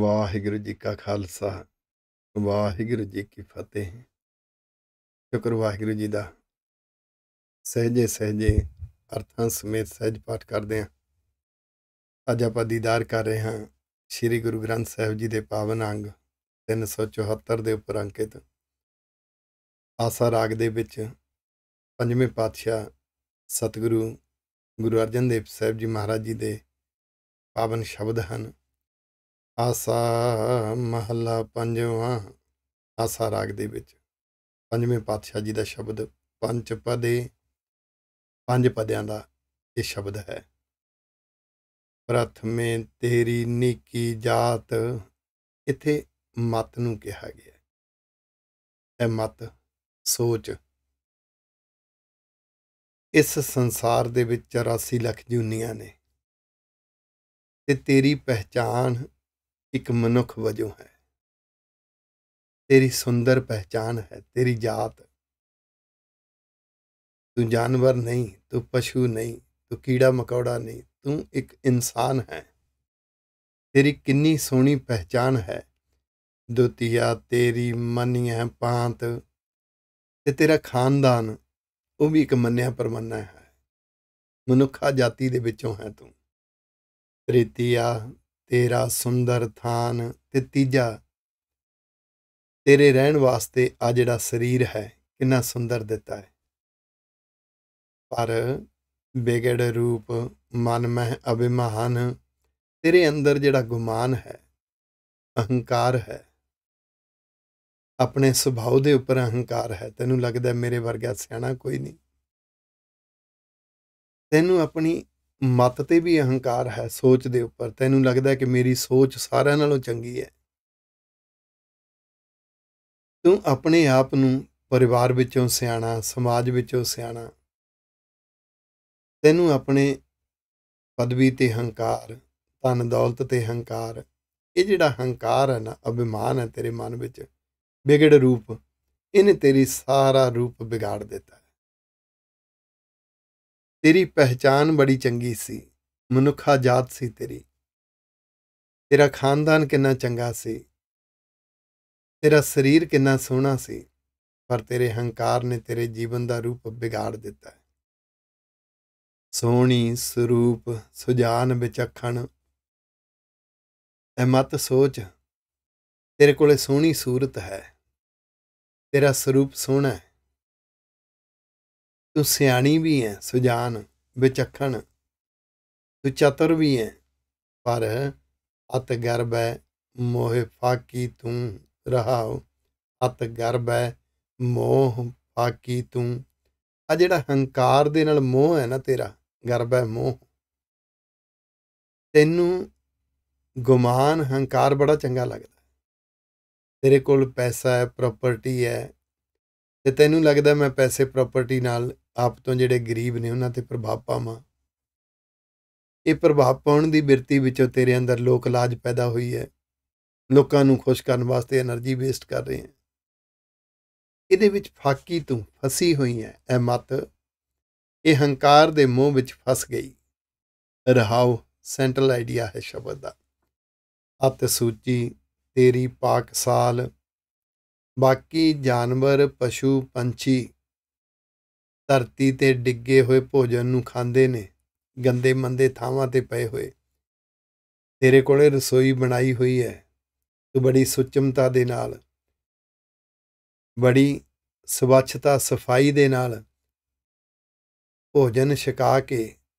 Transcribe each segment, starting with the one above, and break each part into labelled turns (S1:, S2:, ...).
S1: ਵਾਹਿਗੁਰੂ ਜੀ ਕਾ ਖਾਲਸਾ ਵਾਹਿਗੁਰੂ ਜੀ ਕੀ ਫਤਿਹ ਸ਼ੁਕਰ ਵਾਹਿਗੁਰੂ ਜੀ ਦਾ ਸਹਜੇ ਸਹਜੇ ਅਰਥਾਂ ਸਮੇਤ ਸਹਿਜ ਪਾਠ ਕਰਦੇ ਆਂ ਅੱਜ ਆਪਾਂ ਦੀਦਾਰ ਕਰ ਰਹੇ ਹਾਂ ਸ੍ਰੀ ਗੁਰੂ ਗ੍ਰੰਥ ਸਾਹਿਬ ਜੀ ਦੇ ਪਾਵਨ ਅੰਗ 374 ਦੇ ਉੱਪਰ ਅੰਕਿਤ ਆਸਾ ਰਾਗ ਦੇ ਵਿੱਚ ਪੰਜਵੇਂ ਪਾਤਸ਼ਾਹ ਸਤਿਗੁਰੂ ਗੁਰੂ ਅਰਜਨ ਦੇਵ ਸਾਹਿਬ ਜੀ ਮਹਾਰਾਜ ਜੀ ਦੇ ਪਾਵਨ ਸ਼ਬਦ ਹਨ ਆਸਾ ਮਹਲਾ ਪੰਜਵਾਂ ਆਸਾ ਰਾਗ ਦੇ ਵਿੱਚ ਪੰਜਵੇਂ ਪਾਤਸ਼ਾਹ ਜੀ ਦਾ ਸ਼ਬਦ ਪੰਜ ਪਦੇ ਪੰਜ ਪਦਿਆਂ ਦਾ ਇਹ ਸ਼ਬਦ ਹੈ ਪ੍ਰਥਮੇ ਤੇਰੀ ਨੀਕੀ ਜਾਤ ਇਥੇ ਮਤ ਨੂੰ ਕਿਹਾ ਗਿਆ ਐ ਮਤ ਸੋਚ ਇਸ ਸੰਸਾਰ ਦੇ ਵਿੱਚ 84 ਲੱਖ ਜੁਨੀਆਂ ਨੇ ਤੇ ਤੇਰੀ ਪਹਿਚਾਨ ਇੱਕ ਮਨੁੱਖ ਵਜੋਂ ਹੈ ਤੇਰੀ ਸੁੰਦਰ ਪਹਿਚਾਨ ਹੈ ਤੇਰੀ ਜਾਤ ਤੂੰ ਜਾਨਵਰ ਨਹੀਂ ਤੂੰ ਪਸ਼ੂ ਨਹੀਂ ਤੂੰ ਕੀੜਾ ਮਕੌੜਾ ਨਹੀਂ ਤੂੰ ਇੱਕ ਇਨਸਾਨ ਹੈ ਤੇਰੀ ਕਿੰਨੀ ਸੋਹਣੀ ਪਹਿਚਾਨ ਹੈ ਦੁਤੀਆ ਤੇਰੀ ਮੰਨਿਆ ਪਾਂਤ ਤੇ ਤੇਰਾ ਖਾਨਦਾਨ ਉਹ ਵੀ ਇੱਕ ਮੰਨਿਆ ਪਰਮੰਨਾ ਹੈ ਮਨੁੱਖਾ ਜਾਤੀ ਦੇ ਵਿੱਚੋਂ ਹੈ ਤੂੰ ਤ੍ਰਿਤੀਆ ਤੇਰਾ ਸੁੰਦਰ ਥਾਨ ਤੇ ਤੀਜਾ ਤੇਰੇ ਰਹਿਣ ਵਾਸਤੇ ਆ ਜਿਹੜਾ ਸਰੀਰ ਹੈ ਕਿੰਨਾ ਸੁੰਦਰ ਦਿੱਤਾ ਹੈ ਪਰ ਬੇਗੜ ਰੂਪ ਮਨ ਮਹਿ ਅਭਿਮਾਨ ਤੇਰੇ ਅੰਦਰ ਜਿਹੜਾ ਗੁਮਾਨ ਹੈ ਅਹੰਕਾਰ ਹੈ ਆਪਣੇ ਸੁਭਾਅ ਦੇ ਉੱਪਰ ਅਹੰਕਾਰ ਹੈ ਤੈਨੂੰ ਲੱਗਦਾ ਮੇਰੇ ਵਰਗਾ ਸਿਆਣਾ ਕੋਈ ਨਹੀਂ ਤੈਨੂੰ ਆਪਣੀ ਮਤ ਤੇ ਵੀ ਅਹੰਕਾਰ ਹੈ ਸੋਚ ਦੇ ਉੱਪਰ ਤੈਨੂੰ ਲੱਗਦਾ ਕਿ ਮੇਰੀ ਸੋਚ ਸਾਰਿਆਂ ਨਾਲੋਂ ਚੰਗੀ ਹੈ ਤੂੰ ਆਪਣੇ ਆਪ ਨੂੰ ਪਰਿਵਾਰ ਵਿੱਚੋਂ ਸਿਆਣਾ ਸਮਾਜ ਵਿੱਚੋਂ ਸਿਆਣਾ ਤੈਨੂੰ ਆਪਣੇ ਪਦਵੀ ਤੇ ਹੰਕਾਰ ਧਨ ਦੌਲਤ ਤੇ ਹੰਕਾਰ ਇਹ ਜਿਹੜਾ ਹੰਕਾਰ ਹੈ ਨਾ ਅਭਿਮਾਨ ਹੈ ਤੇਰੇ ਮਨ ਵਿੱਚ ਵਿਗੜ ਰੂਪ ਇਹਨੇ ਤੇਰੀ ਸਾਰਾ ਰੂਪ ਵਿਗਾੜ ਦਿੱਤਾ ਤੇਰੀ ਪਹਿਚਾਨ ਬੜੀ ਚੰਗੀ ਸੀ ਮਨੁੱਖਾ ਜਾਤ ਸੀ ਤੇਰੀ ਤੇਰਾ ਖਾਨਦਾਨ ਕਿੰਨਾ ਚੰਗਾ ਸੀ ਤੇਰਾ ਸਰੀਰ ਕਿੰਨਾ ਸੋਹਣਾ ਸੀ ਪਰ ਤੇਰੇ ਹੰਕਾਰ ਨੇ ਤੇਰੇ ਜੀਵਨ ਦਾ ਰੂਪ ਵਿਗਾੜ ਦਿੱਤਾ ਸੋਹਣੀ ਸਰੂਪ ਸੁਜਾਨ ਵਿਚਖਣ ਐ ਮਤ ਸੋਚ ਤੇਰੇ ਕੋਲੇ ਸੋਹਣੀ ਸੂਰਤ ਹੈ ਤੇਰਾ ਸਰੂਪ ਸੋਹਣਾ ਹੈ ਤੂੰ ਸਿਆਣੀ ਵੀ ਹੈ ਸੁਜਾਨ ਵਿਚਖਣ ਤੂੰ ਚਤੁਰ ਵੀ ਹੈ ਪਰ ਅਤ ਹੈ ਮੋਹ ਫਾਕੀ ਤੂੰ ਰਹਾਉ ਅਤ ਹੈ ਮੋਹ ਫਾਕੀ ਤੂੰ ਆ ਜਿਹੜਾ ਹੰਕਾਰ ਦੇ ਨਾਲ ਮੋਹ ਹੈ ਨਾ ਤੇਰਾ ਗਰਬੈ ਮੋਹ ਤੈਨੂੰ ਗੁਮਾਨ ਹੰਕਾਰ ਬੜਾ ਚੰਗਾ ਲੱਗਦਾ ਤੇਰੇ ਕੋਲ ਪੈਸਾ ਹੈ ਪ੍ਰਾਪਰਟੀ ਹੈ ਤੇ ਤੈਨੂੰ ਲੱਗਦਾ ਮੈਂ ਪੈਸੇ ਪ੍ਰਾਪਰਟੀ ਨਾਲ ਆਪ ਤੋਂ ਜਿਹੜੇ ਗਰੀਬ ਨੇ ਉਹਨਾਂ ਤੇ ਪ੍ਰਭਾਵ ਪਾਵਾਂ ਇਹ ਪ੍ਰਭਾਵ ਪਾਉਣ ਦੀ ਬਿਰਤੀ ਵਿੱਚੋਂ ਤੇਰੇ ਅੰਦਰ ਲੋਕ ਲਾਜ ਪੈਦਾ ਹੋਈ ਹੈ ਲੋਕਾਂ ਨੂੰ ਖੁਸ਼ ਕਰਨ ਵਾਸਤੇ એનર્ਜੀ ਵੇਸਟ ਕਰ ਰਹੇ ਹੈ ਇਹਦੇ ਵਿੱਚ ਫਾਕੀ ਤੂੰ ਫਸੀ ਹੋਈ ਹੈ ਐ ਮਤ ਇਹ ਹੰਕਾਰ ਦੇ ਮੋਹ ਵਿੱਚ ਫਸ ਗਈ ਰਹਾਉ ਸੈਂਟਰਲ ਆਈਡੀਆ ਹੈ ਸ਼ਬਦ ਦਾ ਅਤ ਸੂਚੀ ਤੇਰੀ ਪਾਕ ਸਾਲ ਬਾਕੀ ਜਾਨਵਰ ਪਸ਼ੂ ਪੰਛੀ ਧਰਤੀ ਤੇ ਡਿੱਗੇ ਹੋਏ ਭੋਜਨ ਨੂੰ ਖਾਂਦੇ ਨੇ ਗੰਦੇ ਮੰਦੇ ਥਾਵਾਂ ਤੇ ਪਏ ਹੋਏ ਤੇਰੇ ਕੋਲੇ ਰਸੋਈ ਬਣਾਈ ਹੋਈ ਹੈ ਤੂੰ ਬੜੀ ਸੁਚਮਤਾ ਦੇ ਨਾਲ ਬੜੀ ਸਵੱਛਤਾ ਸਫਾਈ ਦੇ ਨਾਲ ਭੋਜਨ ਛਕਾ ਕੇ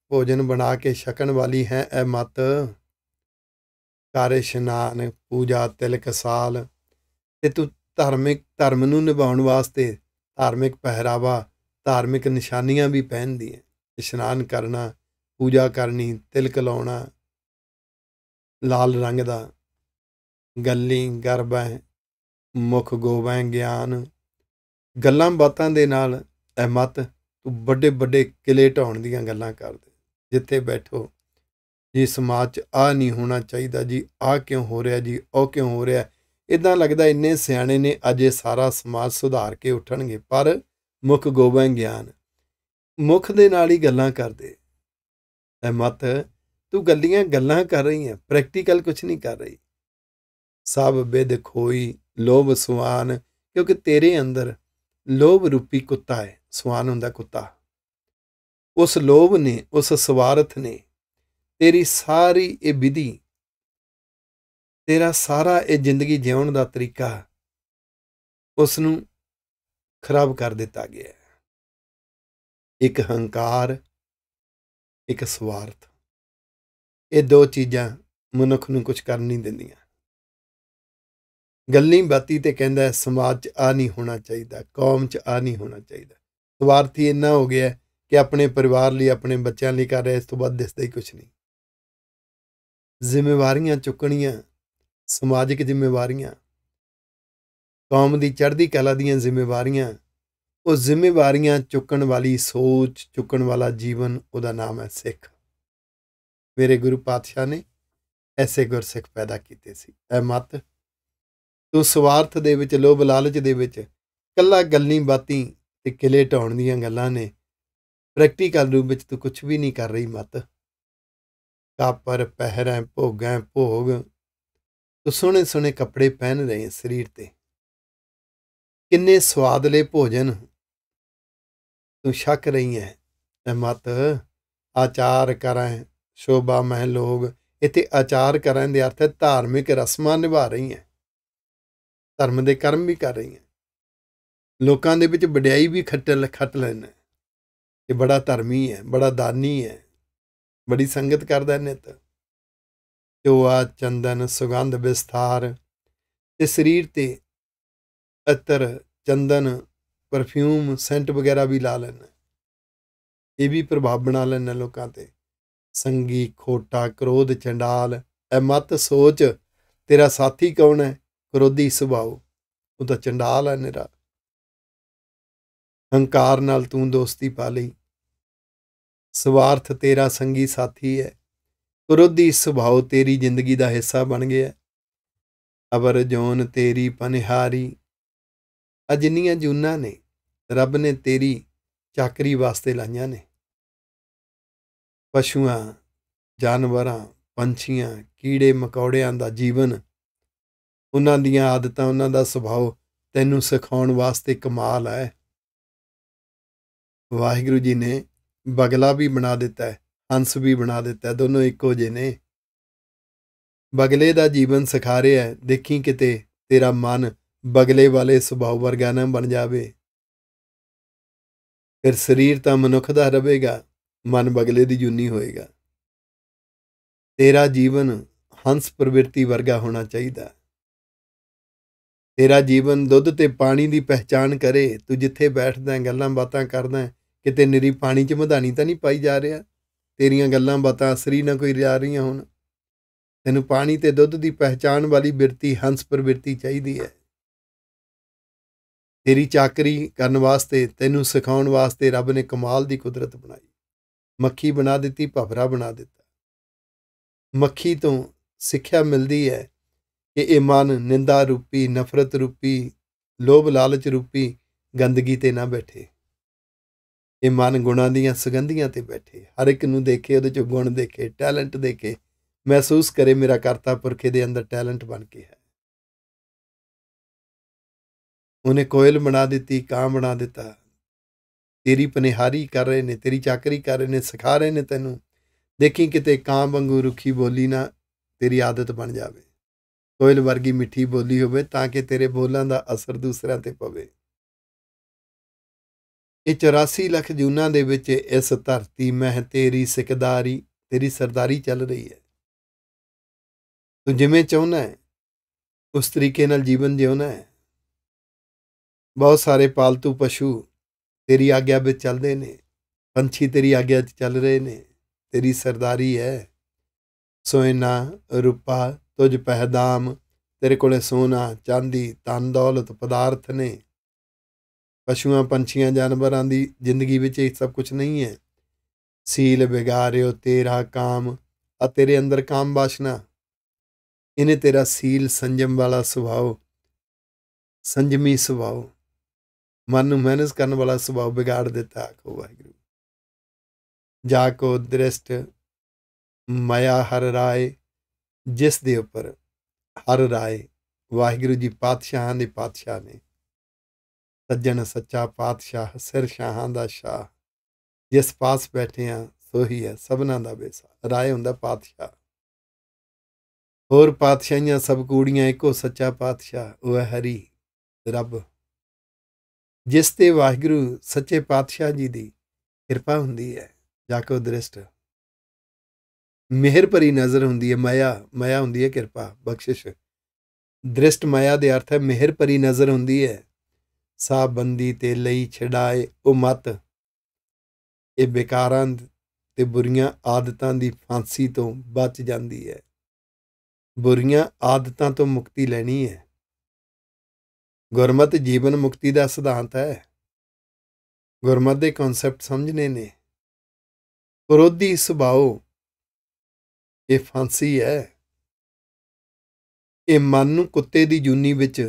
S1: ਭੋਜਨ ਬਣਾ ਕੇ ਛਕਣ ਵਾਲੀ ਹੈ ਐ ਮਤ ਕਾਰੇ ਸ਼ਨਾਨ ਪੂਜਾ ਤਿਲਕ ਸਾਲ ਤੇ ਤੂੰ ਧਾਰਮਿਕ ਧਰਮ ਨੂੰ ਨਿਭਾਉਣ ਵਾਸਤੇ ਧਾਰਮਿਕ ਪਹਿਰਾਵਾ ਧਾਰਮਿਕ ਨਿਸ਼ਾਨੀਆਂ ਵੀ ਪਹਿਨਦੀ ਹੈ ਇਸ਼ਨਾਨ ਕਰਨਾ ਪੂਜਾ ਕਰਨੀ ਤਿਲਕ ਲਾਉਣਾ ਲਾਲ ਰੰਗ ਦਾ ਗੱਲੀ ਗਰਬੈ ਮੁਖ ਗੋਵੈ ਗਿਆਨ ਗੱਲਾਂ ਬਾਤਾਂ ਦੇ ਨਾਲ ਅਹਿਮਤ ਤੂੰ ਵੱਡੇ ਵੱਡੇ ਕਿਲੇ ਢਾਉਣ ਦੀਆਂ ਗੱਲਾਂ ਕਰਦੇ ਜਿੱਥੇ ਬੈਠੋ ਜੀ ਸਮਾਜ 'ਚ ਆ ਨਹੀਂ ਹੋਣਾ ਚਾਹੀਦਾ ਜੀ ਆ ਕਿਉਂ ਹੋ ਰਿਹਾ ਜੀ ਉਹ ਕਿਉਂ ਹੋ ਰਿਹਾ ਇਦਾਂ ਲੱਗਦਾ ਇੰਨੇ ਸਿਆਣੇ ਨੇ ਅੱਜ ਇਹ ਸਾਰਾ ਸਮਾਜ ਸੁਧਾਰ ਕੇ ਉੱਠਣਗੇ ਪਰ ਮੁਖ ਗੋਬਿੰਦ ਗਿਆਨ ਮੁਖ ਦੇ ਨਾਲ ਹੀ ਗੱਲਾਂ ਕਰਦੇ ਐ ਮਤ ਤੂੰ ਗੱਲੀਆਂ ਗੱਲਾਂ ਕਰ ਰਹੀ ਹੈ ਪ੍ਰੈਕਟੀਕਲ ਕੁਝ ਨਹੀਂ ਕਰ ਰਹੀ ਸਭ ਬੇਦਖੋਈ ਲੋਭ ਸੁਆਨ ਕਿਉਂਕਿ ਤੇਰੇ ਅੰਦਰ ਲੋਭ ਰੂਪੀ ਕੁੱਤਾ ਹੈ ਸਵਾਨ ਹੁੰਦਾ ਕੁੱਤਾ ਉਸ ਲੋਭ ਨੇ ਉਸ ਸਵਾਰਥ ਨੇ ਤੇਰੀ ਸਾਰੀ ਇਹ ਵਿਧੀ ਤੇਰਾ ਸਾਰਾ ਇਹ ਜ਼ਿੰਦਗੀ ਜਿਉਣ ਦਾ ਤਰੀਕਾ ਉਸ ਨੂੰ ਖਰਾਬ ਕਰ ਦਿੱਤਾ ਗਿਆ ਇੱਕ ਹੰਕਾਰ ਇੱਕ ਸਵਾਰਥ ਇਹ ਦੋ ਚੀਜ਼ਾਂ ਮਨੁੱਖ ਨੂੰ ਕੁਝ ਕਰਨ ਨਹੀਂ ਦਿੰਦੀਆਂ ਨਹੀਂ ਬਾਤੀ ਤੇ ਕਹਿੰਦਾ ਸਮਾਜ 'ਚ ਆ ਨਹੀਂ ਹੋਣਾ ਚਾਹੀਦਾ ਕੌਮ 'ਚ ਆ ਨਹੀਂ ਹੋਣਾ ਚਾਹੀਦਾ ਸਵਾਰਥੀ ਇੰਨਾ ਹੋ ਗਿਆ ਕਿ ਆਪਣੇ ਪਰਿਵਾਰ ਲਈ ਆਪਣੇ ਬੱਚਿਆਂ ਲਈ ਕਰ ਰਿਹਾ ਇਸ ਤੋਂ ਬਾਅਦ ਦਿਸਦਾ ਹੀ ਕੁਝ ਨਹੀਂ ਜ਼ਿੰਮੇਵਾਰੀਆਂ ਚੁੱਕਣੀਆਂ ਸਮਾਜਿਕ ਜ਼ਿੰਮੇਵਾਰੀਆਂ ਕੌਮ ਦੀ ਚੜ੍ਹਦੀ ਕਲਾ ਦੀਆਂ ਜ਼ਿੰਮੇਵਾਰੀਆਂ ਉਹ ਜ਼ਿੰਮੇਵਾਰੀਆਂ ਚੁੱਕਣ ਵਾਲੀ ਸੋਚ ਚੁੱਕਣ ਵਾਲਾ ਜੀਵਨ ਉਹਦਾ ਨਾਮ ਹੈ ਸਿੱਖ ਮੇਰੇ ਗੁਰੂ ਪਾਤਸ਼ਾਹ ਨੇ ਐਸੇ ਗੁਰਸਿੱਖ ਪੈਦਾ ਕੀਤੇ ਸੀ ਐ ਮਤ ਤੂੰ ਸਵਾਰਥ ਦੇ ਵਿੱਚ ਲੋਭ ਲਾਲਚ ਦੇ ਵਿੱਚ ਕੱਲਾ ਗੱਲੀ ਬਾਤੀ ਤੇ ਕਿਲੇ ਢਾਉਣ ਦੀਆਂ ਗੱਲਾਂ ਨੇ ਪ੍ਰੈਕਟੀਕਲ ਰੂਪ ਵਿੱਚ ਤੂੰ ਕੁਝ ਵੀ ਨਹੀਂ ਕਰ ਰਹੀ ਮਤ ਕਾਪਰ ਪਹਿਰਾਂ ਭੋਗਾਂ ਭੋਗ ਤੂੰ ਸੋਹਣੇ ਸੋਹਣੇ ਕੱਪੜੇ ਪਹਿਨ ਰਹੀ ਸਰੀਰ ਤੇ ਕਿੰਨੇ ਸਵਾਦਲੇ ਭੋਜਨ ਤੂੰ ਛਕ ਰਹੀ ਹੈ ਤੇ ਮਤ ਆਚਾਰ ਕਰਾਂ ਸ਼ੋਭਾ ਮਹਿ ਲੋਗ ਇਥੇ ਆਚਾਰ ਕਰਨ ਦੇ ਅਰਥ ਹੈ ਧਾਰਮਿਕ ਰਸਮਾਂ ਨਿਭਾ ਰਹੀ ਹੈ ਧਰਮ ਦੇ ਕਰਮ ਵੀ ਕਰ ਰਹੀ ਹੈ ਲੋਕਾਂ ਦੇ ਵਿੱਚ ਵਡਿਆਈ ਵੀ ਖੱਟ ਖੱਟ ਲੈਣਾ ਇਹ ਬੜਾ ਧਰਮੀ ਹੈ ਬੜਾ ਦਾਨੀ ਹੈ ਬੜੀ ਸੰਗਤ ਕਰਦਾ ਨਿਤ ਜੋ ਆ ਚੰਦਨ ਸੁਗੰਧ ਵਿਸਥਾਰ ਤੇ ਸਰੀਰ ਤੇ ਅਤਰ ਚੰਦਨ ਪਰਫਿਊਮ ਸੈਂਟ ਵਗੈਰਾ ਵੀ ਲਾ ਲੈਣਾ ਇਹ ਵੀ ਪ੍ਰਭਾਵ ਬਣਾ ਲੈਣਾ ਲੋਕਾਂ ਤੇ ਸੰਗੀ ਖੋਟਾ ਕ੍ਰੋਧ ਚੰਡਾਲ ਐ ਮਤ ਸੋਚ ਤੇਰਾ ਸਾਥੀ ਕੌਣ ਹੈ ਕ੍ਰੋਧੀ ਸੁਭਾਅ ਉਹ ਤਾਂ ਚੰਡਾਲ ਹੈ ਨਿਹਰਾ ਹੰਕਾਰ ਨਾਲ ਤੂੰ ਦੋਸਤੀ ਪਾ ਲਈ ਸਵਾਰਥ ਤੇਰਾ ਸੰਗੀ ਸਾਥੀ ਹੈ ਕ੍ਰੋਧੀ ਸੁਭਾਅ ਤੇਰੀ ਜ਼ਿੰਦਗੀ ਦਾ ਹਿੱਸਾ ਬਣ ਗਿਆ ਅਬਰ ਜੋਨ ਤੇਰੀ ਪਨਿਹਾਰੀ ਅਜਿੰਨੀਆਂ ਜੁਨਾ ਨੇ ਰੱਬ ਨੇ ਤੇਰੀ ਚਾਕਰੀ ਵਾਸਤੇ ਲਾਈਆਂ ਨੇ ਪਸ਼ੂਆਂ ਜਾਨਵਰਾਂ ਪੰਛੀਆਂ ਕੀੜੇ ਮਕੌੜਿਆਂ ਦਾ ਜੀਵਨ ਉਹਨਾਂ ਦੀਆਂ ਆਦਤਾਂ ਉਹਨਾਂ ਦਾ ਸੁਭਾਅ ਤੈਨੂੰ ਸਿਖਾਉਣ ਵਾਸਤੇ ਕਮਾਲ ਹੈ ਵਾਹਿਗੁਰੂ ਜੀ ਨੇ ਬਗਲਾ ਵੀ ਬਣਾ ਦਿੱਤਾ ਹੈ ਹੰਸ ਵੀ ਬਣਾ ਦਿੱਤਾ ਦੋਨੋਂ ਇੱਕੋ ਜਿਹੇ ਨੇ ਬਗਲੇ ਦਾ ਜੀਵਨ ਸਿਖਾ ਰਿਹਾ ਹੈ ਦੇਖੀ ਕਿਤੇ ਤੇਰਾ ਮਨ ਬਗਲੇ ਵਾਲੇ ਸੁਭਾਅ ਵਰਗਾ ਨਾ ਬਣ ਜਾਵੇ ਫਿਰ ਸਰੀਰ ਤਾਂ ਮਨੁੱਖ ਦਾ ਰਹੇਗਾ ਮਨ ਬਗਲੇ ਦੀ ਜੁਨੀ ਹੋਏਗਾ ਤੇਰਾ ਜੀਵਨ ਹੰਸ ਪ੍ਰਵਿਰਤੀ ਵਰਗਾ ਹੋਣਾ ਚਾਹੀਦਾ ਤੇਰਾ ਜੀਵਨ ਦੁੱਧ ਤੇ ਪਾਣੀ ਦੀ ਪਹਿਚਾਨ ਕਰੇ ਤੂੰ ਜਿੱਥੇ ਬੈਠਦਾ ਗੱਲਾਂ ਬਾਤਾਂ ਕਰਦਾ ਕਿਤੇ ਨਰੀ ਪਾਣੀ 'ਚ ਮਧਾਣੀ ਤਾਂ ਨਹੀਂ ਪਾਈ ਜਾ ਰਿਹਾ ਤੇਰੀਆਂ ਗੱਲਾਂ ਬਾਤਾਂ ਅਸਰੀ ਨਾ ਕੋਈ ਜਾ ਰਹੀਆਂ ਹੁਣ ਤੈਨੂੰ ਪਾਣੀ ਤੇ ਦੁੱਧ ਦੀ ਪਹਿਚਾਨ ਵਾਲੀ ਬਿਰਤੀ ਹੰਸ ਪ੍ਰਵਿਰਤੀ ਚਾਹੀਦੀ ਹੈ ਤੇਰੀ ਚਾਕਰੀ ਕਰਨ ਵਾਸਤੇ ਤੈਨੂੰ ਸਿਖਾਉਣ ਵਾਸਤੇ ਰੱਬ ਨੇ ਕਮਾਲ ਦੀ ਕੁਦਰਤ ਬਣਾਈ ਮੱਖੀ ਬਣਾ ਦਿੱਤੀ ਭਵਰਾ ਬਣਾ ਦਿੱਤਾ ਮੱਖੀ ਤੋਂ ਸਿੱਖਿਆ ਮਿਲਦੀ ਹੈ ਕਿ ਇਹ ਮਨ ਨਿੰਦਾ ਰੂਪੀ ਨਫ਼ਰਤ ਰੂਪੀ ਲੋਭ ਲਾਲਚ ਰੂਪੀ ਗੰਦਗੀ ਤੇ ਨਾ ਬੈਠੇ ਇਹ ਮਨ ਗੁਣਾਂ ਦੀਆਂ ਸੁਗੰਧੀਆਂ ਤੇ ਬੈਠੇ ਹਰ ਇੱਕ ਨੂੰ ਦੇਖੇ ਉਹਦੇ ਚ ਗੁਣ ਦੇਖੇ ਟੈਲੈਂਟ ਦੇਖੇ ਮਹਿਸੂਸ ਕਰੇ ਮੇਰਾ ਕਰਤਾ ਪੁਰਖੇ ਦੇ ਅੰਦਰ ਟੈਲੈਂਟ ਬਣ ਕੇ ਹੈ ਉਹਨੇ ਕੋਇਲ ਬਣਾ ਦਿੱਤੀ ਕਾਂ ਬਣਾ ਦਿੱਤਾ ਤੇਰੀ ਪਨਿਹਾਰੀ ਕਰ ਰਹੇ ਨੇ ਤੇਰੀ ਚਾਕਰੀ ਕਰ ਰਹੇ ਨੇ ਸਿਖਾ ਰਹੇ ਨੇ ਤੈਨੂੰ ਦੇਖੀ ਕਿਤੇ ਕਾਂ ਵਾਂਗੂ ਰੁੱਖੀ ਬੋਲੀ ਨਾ ਤੇਰੀ ਆਦਤ ਬਣ ਜਾਵੇ ਕੋਇਲ ਵਰਗੀ ਮਿੱਠੀ ਬੋਲੀ ਹੋਵੇ ਤਾਂ ਕਿ ਤੇਰੇ ਬੋਲਾਂ ਦਾ ਅਸਰ ਦੂਸਰਿਆਂ ਤੇ ਪਵੇ ਇਹ 84 ਲੱਖ ਜੂਨਾਂ ਦੇ ਵਿੱਚ ਇਸ ਧਰਤੀ ਮਹਿ ਤੇਰੀ ਸਿਕਦਾਰੀ ਤੇਰੀ ਸਰਦਾਰੀ ਚੱਲ ਰਹੀ ਹੈ ਤੂੰ ਜਿਵੇਂ ਚਾਹੁੰਦਾ ਹੈ ਉਸ ਤਰੀਕੇ ਨਾਲ ਜੀਵਨ ਜਿਉਣਾ ਹੈ ਬਹੁਤ ਸਾਰੇ ਪਾਲਤੂ ਪਸ਼ੂ ਤੇਰੀ ਆਗਿਆ ਵਿੱਚ ਚੱਲਦੇ ਨੇ ਪੰਛੀ ਤੇਰੀ ਆਗਿਆ ਵਿੱਚ ਚੱਲ ਰਹੇ ਨੇ ਤੇਰੀ ਸਰਦਾਰੀ ਹੈ ਸੋਇਨਾ ਰੂਪਾ ਤੁਝ ਪਹਿਦਾਮ ਤੇਰੇ ਕੋਲੇ ਸੋਨਾ ਚਾਂਦੀ ਤਨ ਦੌਲਤ ਪਦਾਰਥ ਨੇ ਪਸ਼ੂਆਂ ਪੰਛੀਆਂ ਜਾਨਵਰਾਂ ਦੀ ਜ਼ਿੰਦਗੀ ਵਿੱਚ ਇਹ ਸਭ ਕੁਝ ਨਹੀਂ ਹੈ ਸੀਲ ਵਿਗਾਰਿਓ ਤੇਰਾ ਕਾਮ ਆ ਤੇਰੇ ਅੰਦਰ ਕਾਮ ਬਾਸ਼ਨਾ ਇਹਨੇ ਤੇਰਾ ਸੀਲ ਸੰਜਮ ਵਾਲਾ ਸੁਭਾਅ ਸੰਜਮੀ ਸੁਭਾਅ ਮਨ ਨੂੰ ਮੈਨੇਜ ਕਰਨ ਵਾਲਾ ਸੁਭਾਅ ਵਿਗਾੜ ਦਿੱਤਾ ਆਖੋ ਵਾਹਿਗੁਰੂ ਜਾ ਕੋ ਦ੍ਰਿਸ਼ਟ ਮਾਇਆ ਹਰ ਰਾਏ ਜਿਸ ਦੇ ਉੱਪਰ ਹਰ ਰਾਏ ਵਾਹਿਗੁਰੂ ਜੀ ਪਾਤਸ਼ਾਹਾਂ ਦੇ ਪਾਤਸ਼ਾਹ ਨੇ ਸੱਜਣ ਸੱਚਾ ਪਾਤਸ਼ਾਹ ਸਿਰ ਸ਼ਾਹਾਂ ਦਾ ਸ਼ਾਹ ਜਿਸ ਪਾਸ ਬੈਠੇ ਆ ਸੋਹੀ ਹੈ ਸਭਨਾ ਦਾ ਬੇਸਾ ਰਾਏ ਹੁੰਦਾ ਪਾਤਸ਼ਾਹ ਹੋਰ ਪਾਤਸ਼ਾਹੀਆਂ ਸਭ ਕੂੜੀਆਂ ਇੱਕੋ ਸੱਚਾ ਪਾਤਸ਼ਾਹ ਉਹ ਹੈ ਹਰੀ ਰੱਬ ਜਿਸ ਤੇ ਵਾਹਿਗੁਰੂ ਸੱਚੇ ਪਾਤਸ਼ਾਹ ਜੀ ਦੀ ਕਿਰਪਾ ਹੁੰਦੀ ਹੈ ਜਾ ਕੇ ਦ੍ਰਿਸ਼ਟ ਮਿਹਰ ਭਰੀ ਨਜ਼ਰ ਹੁੰਦੀ ਹੈ ਮਾਇਆ ਮਾਇਆ ਹੁੰਦੀ ਹੈ ਕਿਰਪਾ ਬਖਸ਼ਿਸ਼ ਦ੍ਰਿਸ਼ਟ ਮਾਇਆ ਦੇ ਅਰਥ ਹੈ ਮਿਹਰ ਭਰੀ ਨਜ਼ਰ ਹੁੰਦੀ ਹੈ ਬੰਦੀ ਤੇ ਲਈ ਛਡਾਏ ਉਹ ਮਤ ਇਹ ਬੇਕਾਰਾਂ ਤੇ ਬੁਰੀਆਂ ਆਦਤਾਂ ਦੀ ਫਾਂਸੀ ਤੋਂ ਬਚ ਜਾਂਦੀ ਹੈ ਬੁਰੀਆਂ ਆਦਤਾਂ ਤੋਂ ਮੁਕਤੀ ਲੈਣੀ ਹੈ ਗੁਰਮਤ ਜੀਵਨ ਮੁਕਤੀ ਦਾ ਸਿਧਾਂਤ ਹੈ ਗੁਰਮਤ ਦੇ ਕਨਸੈਪਟ ਸਮਝਨੇ ਨੇ ਵਿਰੋਧੀ ਸੁਭਾਅ ਇਹ ਫਾਂਸੀ ਹੈ ਇਹ ਮਨ ਨੂੰ ਕੁੱਤੇ ਦੀ ਜੁਨੀ ਵਿੱਚ